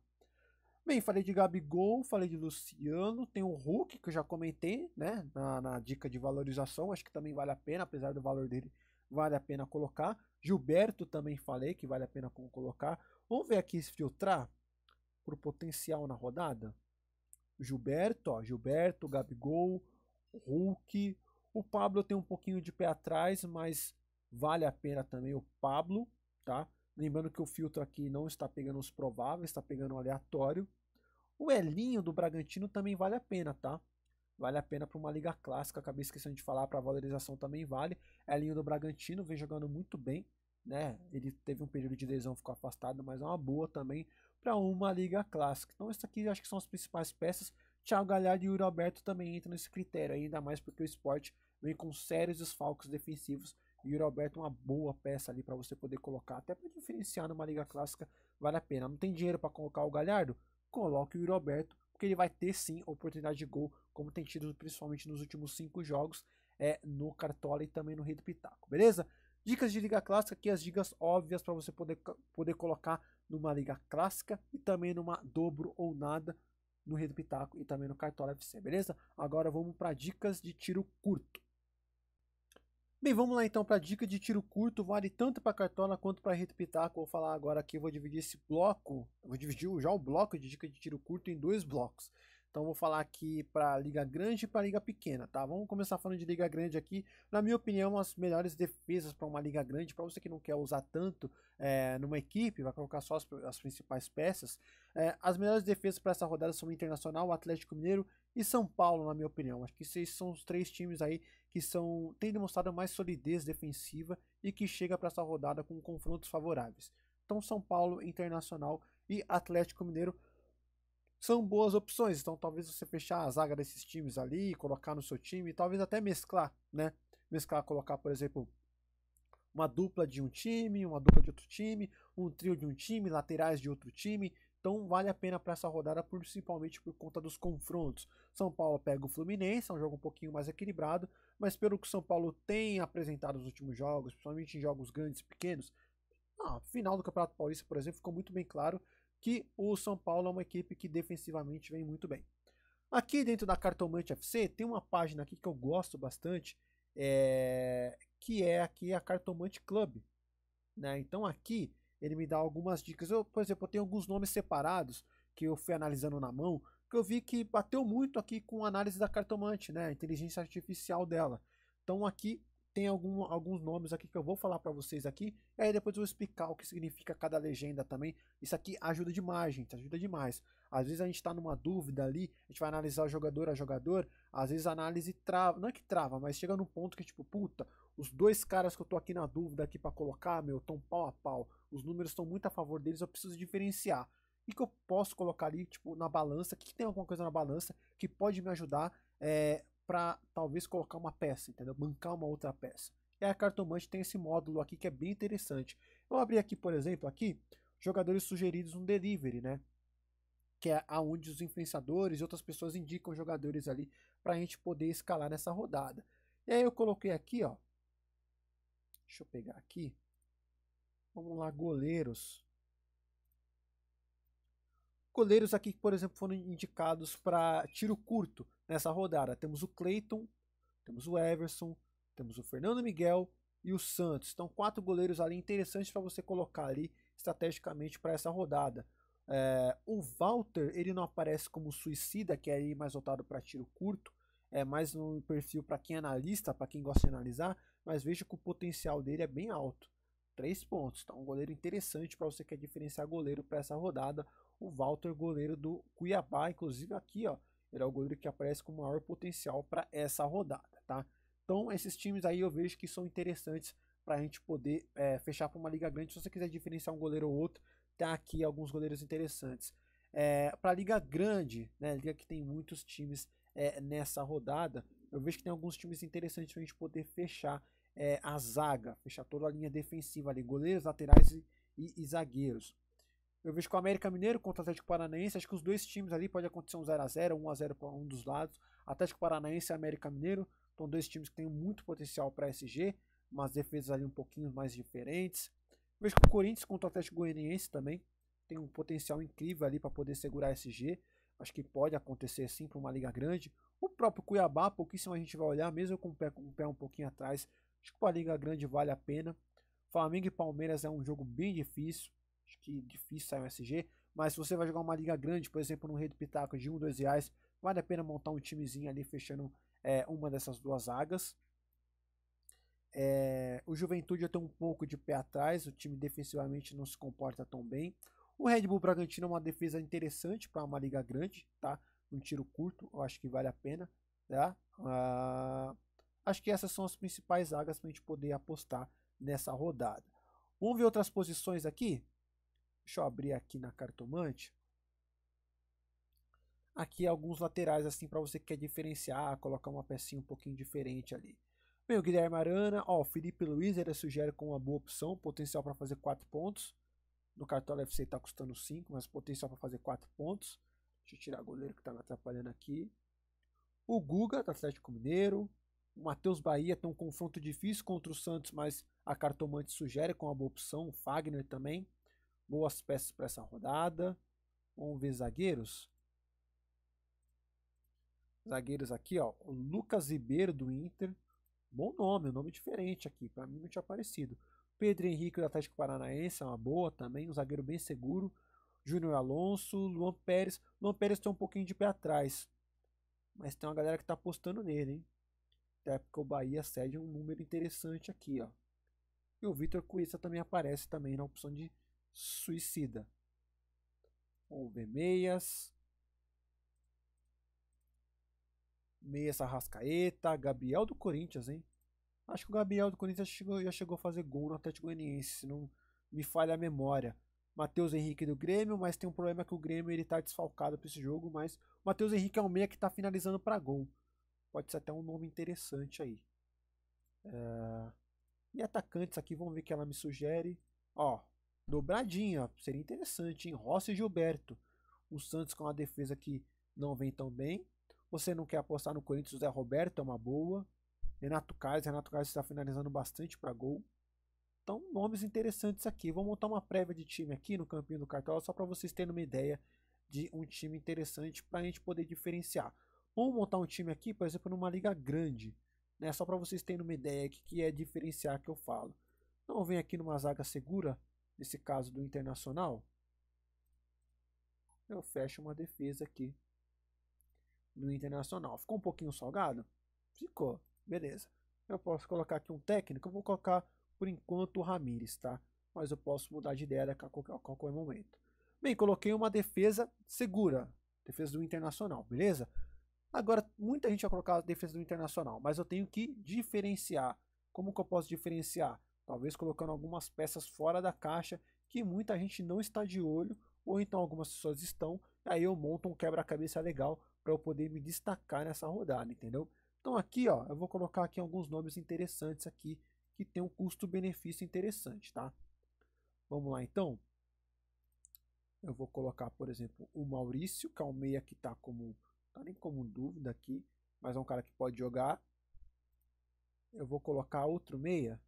Bem, falei de Gabigol, falei de Luciano, tem o Hulk que eu já comentei, né, na, na dica de valorização, acho que também vale a pena, apesar do valor dele, vale a pena colocar. Gilberto também falei que vale a pena colocar. Vamos ver aqui se filtrar por potencial na rodada? Gilberto, ó, Gilberto, Gabigol, Hulk. O Pablo tem um pouquinho de pé atrás, mas vale a pena também o Pablo, tá? Lembrando que o filtro aqui não está pegando os prováveis, está pegando o aleatório. O Elinho do Bragantino também vale a pena, tá? Vale a pena para uma liga clássica, acabei esquecendo de falar, para valorização também vale. Elinho do Bragantino vem jogando muito bem, né? Ele teve um período de lesão, ficou afastado, mas é uma boa também para uma liga clássica. Então, isso aqui eu acho que são as principais peças. Thiago Galhardo e Yuri Alberto também entram nesse critério, ainda mais porque o esporte vem com sérios desfalques defensivos. E o Yuri Alberto é uma boa peça ali para você poder colocar, até para diferenciar numa liga clássica, vale a pena. Não tem dinheiro para colocar o Galhardo? Coloque o Yuri Alberto, porque ele vai ter sim oportunidade de gol, como tem tido principalmente nos últimos cinco jogos, é no Cartola e também no Rei do Pitaco, beleza? Dicas de liga clássica, aqui as dicas óbvias para você poder, poder colocar numa liga clássica e também numa dobro ou nada no Rei do Pitaco e também no Cartola FC, beleza? Agora vamos para dicas de tiro curto. Bem, vamos lá então para dica de tiro curto, vale tanto para Cartola quanto para Rei do Pitaco. Vou falar agora aqui, vou dividir esse bloco, vou dividir já o bloco de dica de tiro curto em dois blocos. Então vou falar aqui para liga grande e para liga pequena, tá? Vamos começar falando de liga grande aqui. Na minha opinião, as melhores defesas para uma liga grande, para você que não quer usar tanto é, numa equipe, vai colocar só as, as principais peças. É, as melhores defesas para essa rodada são o Internacional, o Atlético Mineiro e São Paulo, na minha opinião. Acho que esses são os três times aí que são têm demonstrado mais solidez defensiva e que chega para essa rodada com confrontos favoráveis. Então São Paulo, Internacional e Atlético Mineiro são boas opções. Então talvez você fechar a zaga desses times ali, colocar no seu time, talvez até mesclar, né? Mesclar, colocar, por exemplo, uma dupla de um time, uma dupla de outro time, um trio de um time, laterais de outro time. Então vale a pena para essa rodada, principalmente por conta dos confrontos. São Paulo pega o Fluminense, é um jogo um pouquinho mais equilibrado, mas pelo que o São Paulo tem apresentado nos últimos jogos, principalmente em jogos grandes e pequenos, a final do Campeonato Paulista, por exemplo, ficou muito bem claro que o São Paulo é uma equipe que defensivamente vem muito bem. Aqui dentro da Cartomante FC tem uma página aqui que eu gosto bastante, é, que é aqui a Cartomante Club. Né? Então aqui ele me dá algumas dicas. Eu, por exemplo, eu tenho alguns nomes separados que eu fui analisando na mão, que eu vi que bateu muito aqui com a análise da Cartomante, né? a inteligência artificial dela. Então aqui tem algum, alguns nomes aqui que eu vou falar para vocês aqui, e aí depois eu vou explicar o que significa cada legenda também. Isso aqui ajuda demais, gente, ajuda demais. Às vezes a gente está numa dúvida ali, a gente vai analisar jogador a jogador, às vezes a análise trava, não é que trava, mas chega num ponto que tipo, puta, os dois caras que eu tô aqui na dúvida aqui para colocar, meu, tão pau a pau, os números estão muito a favor deles, eu preciso diferenciar. E que eu posso colocar ali, tipo, na balança, que tem alguma coisa na balança que pode me ajudar é, para talvez colocar uma peça, entendeu? Bancar uma outra peça. E a cartomante tem esse módulo aqui que é bem interessante. Eu abri aqui, por exemplo, aqui, jogadores sugeridos no delivery, né? Que é aonde os influenciadores e outras pessoas indicam jogadores ali para a gente poder escalar nessa rodada. E aí eu coloquei aqui, ó. Deixa eu pegar aqui. Vamos lá, goleiros. Goleiros aqui por exemplo, foram indicados para tiro curto. Nessa rodada temos o Cleiton, temos o Everson, temos o Fernando Miguel e o Santos. Então, quatro goleiros ali interessantes para você colocar ali estrategicamente para essa rodada. É, o Walter, ele não aparece como suicida, que é aí mais voltado para tiro curto, é mais um perfil para quem é analista, para quem gosta de analisar, mas veja que o potencial dele é bem alto. Três pontos, então Um goleiro interessante para você que quer é diferenciar goleiro para essa rodada. O Walter, goleiro do Cuiabá, inclusive aqui, ó, ele é o goleiro que aparece com maior potencial para essa rodada, tá? Então, esses times aí eu vejo que são interessantes para a gente poder é, fechar para uma liga grande. Se você quiser diferenciar um goleiro ou outro, tá aqui alguns goleiros interessantes. É, para a liga grande, né, liga que tem muitos times é, nessa rodada, eu vejo que tem alguns times interessantes para a gente poder fechar é, a zaga, fechar toda a linha defensiva ali, goleiros, laterais e, e, e zagueiros. Eu vejo que o América Mineiro contra o Atlético Paranaense, acho que os dois times ali pode acontecer um 0x0, 1x0 para um dos lados. Atlético Paranaense e América Mineiro são dois times que têm muito potencial para SG, mas defesas ali um pouquinho mais diferentes. Eu vejo que o Corinthians contra o Atlético Goianiense também tem um potencial incrível ali para poder segurar SG. Acho que pode acontecer sim para uma liga grande. O próprio Cuiabá, pouquíssimo a gente vai olhar, mesmo com o pé, com o pé um pouquinho atrás. Acho que para a liga grande vale a pena. Flamengo e Palmeiras é um jogo bem difícil. Acho que difícil sair um SG. Mas se você vai jogar uma liga grande, por exemplo, no Rei do Pitaco de 1, 2 reais, vale a pena montar um timezinho ali fechando é, uma dessas duas zagas. É, o Juventude eu tenho um pouco de pé atrás, o time defensivamente não se comporta tão bem. O Red Bull Bragantino é uma defesa interessante para uma liga grande, tá? Um tiro curto, eu acho que vale a pena, tá? Uh, acho que essas são as principais zagas para a gente poder apostar nessa rodada. Vamos ver outras posições aqui? Deixa eu abrir aqui na cartomante. Aqui alguns laterais assim para você que quer diferenciar, colocar uma pecinha um pouquinho diferente ali. Bem, o Guilherme Arana, ó, o Felipe Luiz ele sugere com uma boa opção, potencial para fazer 4 pontos. No Cartola FC está custando 5, mas potencial para fazer 4 pontos. Deixa eu tirar o goleiro que está me atrapalhando aqui. O Guga, do Atlético Mineiro. O Matheus Bahia tem um confronto difícil contra o Santos, mas a Cartomante sugere com uma boa opção. O Fagner também boas peças para essa rodada. Vamos ver zagueiros. Zagueiros aqui, ó. O Lucas Ribeiro do Inter. Bom nome, um nome diferente aqui. Para mim não tinha aparecido. Pedro Henrique do Atlético Paranaense é uma boa também. Um zagueiro bem seguro. Júnior Alonso, Luan Pérez. Luan Pérez tem um pouquinho de pé atrás. Mas tem uma galera que está apostando nele, hein? Até porque o Bahia cede um número interessante aqui, ó. E o Vitor Cuesta também aparece também na opção de suicida. Ou Meias. Meias Arrascaeta, Gabriel do Corinthians, hein? Acho que o Gabriel do Corinthians já chegou, já chegou a fazer gol no Atlético Goianiense, se não me falha a memória. Matheus Henrique do Grêmio, mas tem um problema que o Grêmio ele tá desfalcado para esse jogo, mas o Matheus Henrique é um meia que está finalizando para gol. Pode ser até um nome interessante aí. É... E atacantes aqui, vamos ver o que ela me sugere. Ó, dobradinha. Seria interessante, hein? Rossi e Gilberto. O Santos com uma defesa que não vem tão bem. Você não quer apostar no Corinthians, o Zé Roberto é uma boa. Renato Carlos, Renato Carlos está finalizando bastante para gol. Então, nomes interessantes aqui. Vou montar uma prévia de time aqui no Campinho do Cartola, só para vocês terem uma ideia de um time interessante para a gente poder diferenciar. Vamos montar um time aqui, por exemplo, numa liga grande, né? só para vocês terem uma ideia aqui, que é diferenciar que eu falo. Então, vem aqui numa zaga segura, nesse caso do Internacional, eu fecho uma defesa aqui no Internacional. Ficou um pouquinho salgado? Ficou, beleza. Eu posso colocar aqui um técnico, eu vou colocar por enquanto o Ramires, tá? Mas eu posso mudar de ideia a qualquer, a qualquer momento. Bem, coloquei uma defesa segura, defesa do Internacional, beleza? Agora, muita gente vai colocar a defesa do Internacional, mas eu tenho que diferenciar. Como que eu posso diferenciar? talvez colocando algumas peças fora da caixa que muita gente não está de olho, ou então algumas pessoas estão, aí eu monto um quebra-cabeça legal para eu poder me destacar nessa rodada, entendeu? Então aqui, ó, eu vou colocar aqui alguns nomes interessantes aqui que tem um custo-benefício interessante, tá? Vamos lá, então. Eu vou colocar, por exemplo, o Maurício Calmeia é que tá como tá nem como dúvida aqui, mas é um cara que pode jogar. Eu vou colocar outro meia,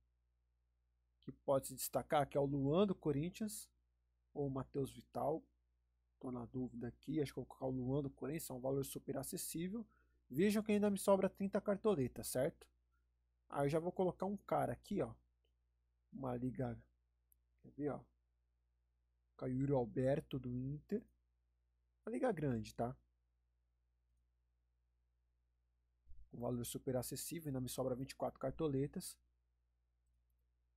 que pode se destacar, que é o Luan do Corinthians ou o Matheus Vital. Estou na dúvida aqui, acho que vou colocar o Luan do Corinthians, é um valor super acessível. Vejam que ainda me sobra 30 cartoletas, certo? Aí eu já vou colocar um cara aqui, ó. Uma liga. Quer ver, ó? Caiuro Alberto do Inter. Uma liga grande, tá? Um valor super acessível, ainda me sobra 24 cartoletas.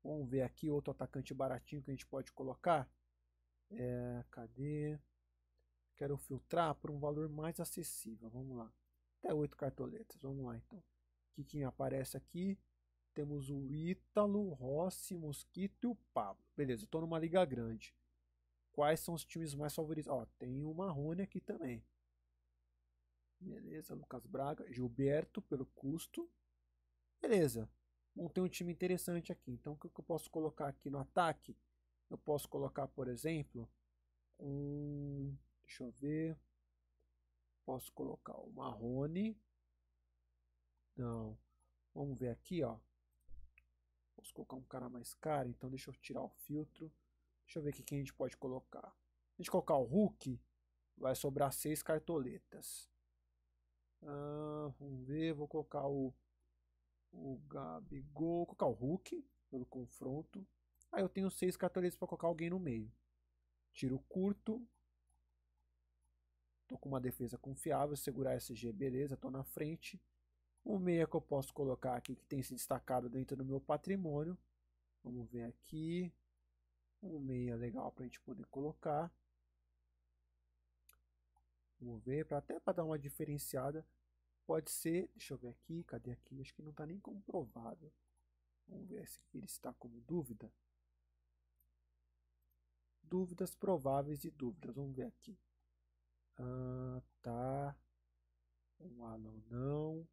Vamos ver aqui outro atacante baratinho que a gente pode colocar. É, cadê? Quero filtrar por um valor mais acessível. Vamos lá. Até oito cartoletas. Vamos lá então. Que quem aparece aqui? Temos o Ítalo, Rossi, Mosquito e o Pablo. Beleza, estou numa liga grande. Quais são os times mais favoritos? Ó, tem o Marrone aqui também. Beleza, Lucas Braga, Gilberto pelo custo. Beleza tem um time interessante aqui. Então, o que eu posso colocar aqui no ataque? Eu posso colocar, por exemplo, um. Deixa eu ver. Posso colocar o Marrone. Não. Vamos ver aqui, ó. Posso colocar um cara mais caro, então deixa eu tirar o filtro. Deixa eu ver aqui quem a gente pode colocar. Se a gente colocar o Hulk, vai sobrar seis cartoletas. Ah, vamos ver, vou colocar o o Gabigol, colocar o Hulk pelo confronto. Aí eu tenho seis cartoletas para colocar alguém no meio. Tiro curto. Tô com uma defesa confiável, segurar SG, beleza, tô na frente. Um meia que eu posso colocar aqui que tem se destacado dentro do meu patrimônio. Vamos ver aqui. Um meia legal para a gente poder colocar. Vamos ver, para até para dar uma diferenciada. Pode ser, deixa eu ver aqui, cadê aqui? Acho que não está nem comprovado. Vamos ver se ele está como dúvida. Dúvidas prováveis de dúvidas. Vamos ver aqui. Ah, tá. Um Alan não.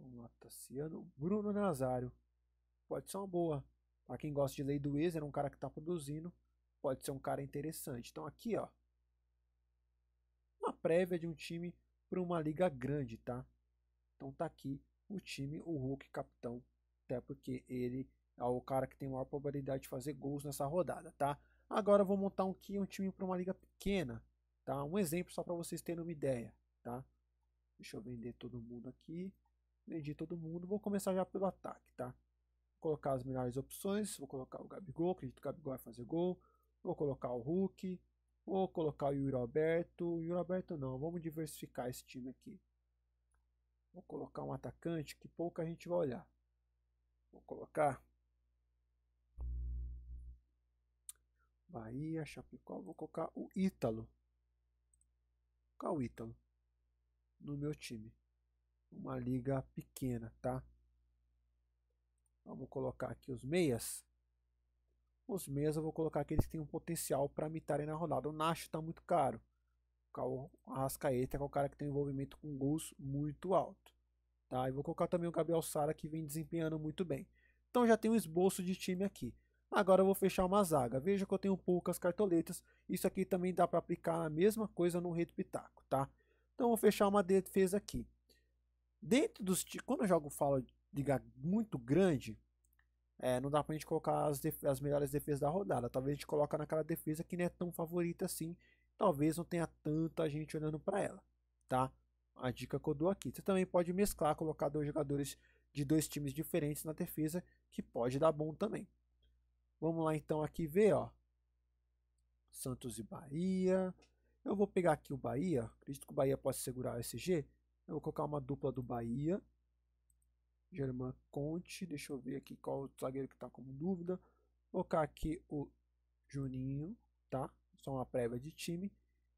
Um Lataciano. Bruno Nazário. Pode ser uma boa. Para quem gosta de lei do ex, era um cara que está produzindo. Pode ser um cara interessante. Então aqui, ó. Uma prévia de um time para uma liga grande, tá? Então tá aqui o time, o Hulk capitão, até porque ele é o cara que tem maior probabilidade de fazer gols nessa rodada, tá? Agora eu vou montar um, aqui, um time para uma liga pequena, tá? Um exemplo só para vocês terem uma ideia, tá? Deixa eu vender todo mundo aqui. Vendi todo mundo. Vou começar já pelo ataque, tá? Vou colocar as melhores opções. Vou colocar o Gabigol, acredito que o Gabigol vai fazer gol. Vou colocar o Hulk. Vou colocar o Yuri Alberto. Yuri Alberto não, vamos diversificar esse time aqui. Vou colocar um atacante que pouca gente vai olhar. Vou colocar Bahia, Chapecó, vou colocar o Ítalo. Vou colocar o Ítalo no meu time. Uma liga pequena, tá? Vamos colocar aqui os meias. Os meias eu vou colocar aqueles que têm um potencial para mitarem na rodada. O Nacho está muito caro colocar o Arrascaeta, que é o cara que tem um envolvimento com gols muito alto. Tá? E vou colocar também o Gabriel Sara, que vem desempenhando muito bem. Então já tem um esboço de time aqui. Agora eu vou fechar uma zaga. Veja que eu tenho poucas cartoletas. Isso aqui também dá para aplicar a mesma coisa no Rei do Pitaco, tá? Então eu vou fechar uma defesa aqui. Dentro dos quando eu jogo falo diga muito grande, é, não dá pra gente colocar as, as melhores defesas da rodada. Talvez a gente coloque naquela defesa que não é tão favorita assim talvez não tenha tanta gente olhando para ela, tá? A dica que eu dou aqui. Você também pode mesclar, colocar dois jogadores de dois times diferentes na defesa, que pode dar bom também. Vamos lá então aqui ver, ó. Santos e Bahia. Eu vou pegar aqui o Bahia. Acredito que o Bahia possa segurar o SG. Eu vou colocar uma dupla do Bahia. Germán Conte. Deixa eu ver aqui qual o zagueiro que está com dúvida. Vou colocar aqui o Juninho, tá? só uma prévia de time.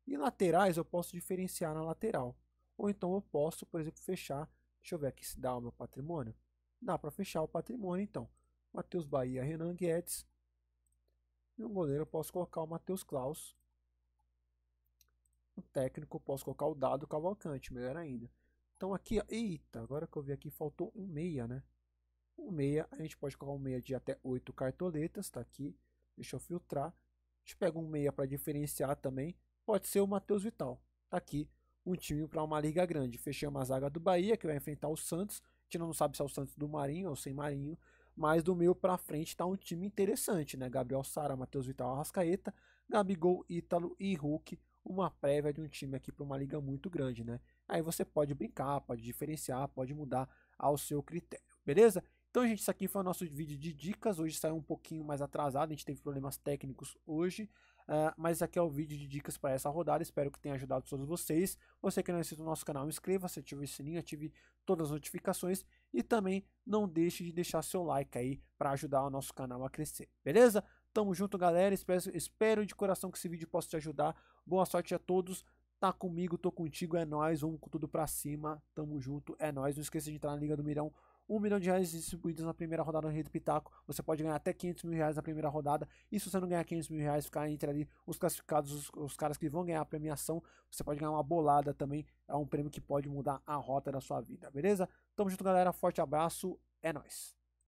E laterais eu posso diferenciar na lateral. Ou então eu posso, por exemplo, fechar. Deixa eu ver aqui se dá o meu patrimônio. Dá para fechar o patrimônio então. Matheus Bahia, Renan Guedes. E um goleiro eu posso colocar o Matheus Klaus. O técnico eu posso colocar o Dado Cavalcante, melhor ainda. Então aqui, eita, agora que eu vi aqui faltou um meia, né? Um meia, a gente pode colocar um meia de até oito cartoletas, tá aqui. Deixa eu filtrar gente pega um meia para diferenciar também, pode ser o Matheus Vital. Tá aqui um time para uma liga grande. Fechamos a zaga do Bahia, que vai enfrentar o Santos. A gente não sabe se é o Santos do Marinho ou sem Marinho, mas do meio para frente tá um time interessante, né? Gabriel Sara, Matheus Vital, Arrascaeta, Gabigol, Ítalo e Hulk. Uma prévia de um time aqui para uma liga muito grande, né? Aí você pode brincar, pode diferenciar, pode mudar ao seu critério, beleza? Então, gente, isso aqui foi o nosso vídeo de dicas. Hoje saiu um pouquinho mais atrasado, a gente teve problemas técnicos hoje. Uh, mas esse aqui é o vídeo de dicas para essa rodada. Espero que tenha ajudado todos vocês. Você que não é inscrito no nosso canal, inscreva-se, ative o sininho, ative todas as notificações. E também não deixe de deixar seu like aí para ajudar o nosso canal a crescer. Beleza? Tamo junto, galera. Espero, espero de coração que esse vídeo possa te ajudar. Boa sorte a todos tá comigo, tô contigo, é nós, vamos com tudo pra cima, tamo junto, é nós. Não esqueça de entrar na Liga do Mirão 1 milhão de reais distribuídos na primeira rodada no Rei do Pitaco. Você pode ganhar até 500 mil reais na primeira rodada. E se você não ganhar 500 mil reais, ficar entre ali os classificados, os, os caras que vão ganhar a premiação, você pode ganhar uma bolada também. É um prêmio que pode mudar a rota da sua vida, beleza? Tamo junto, galera. Forte abraço. É nóis.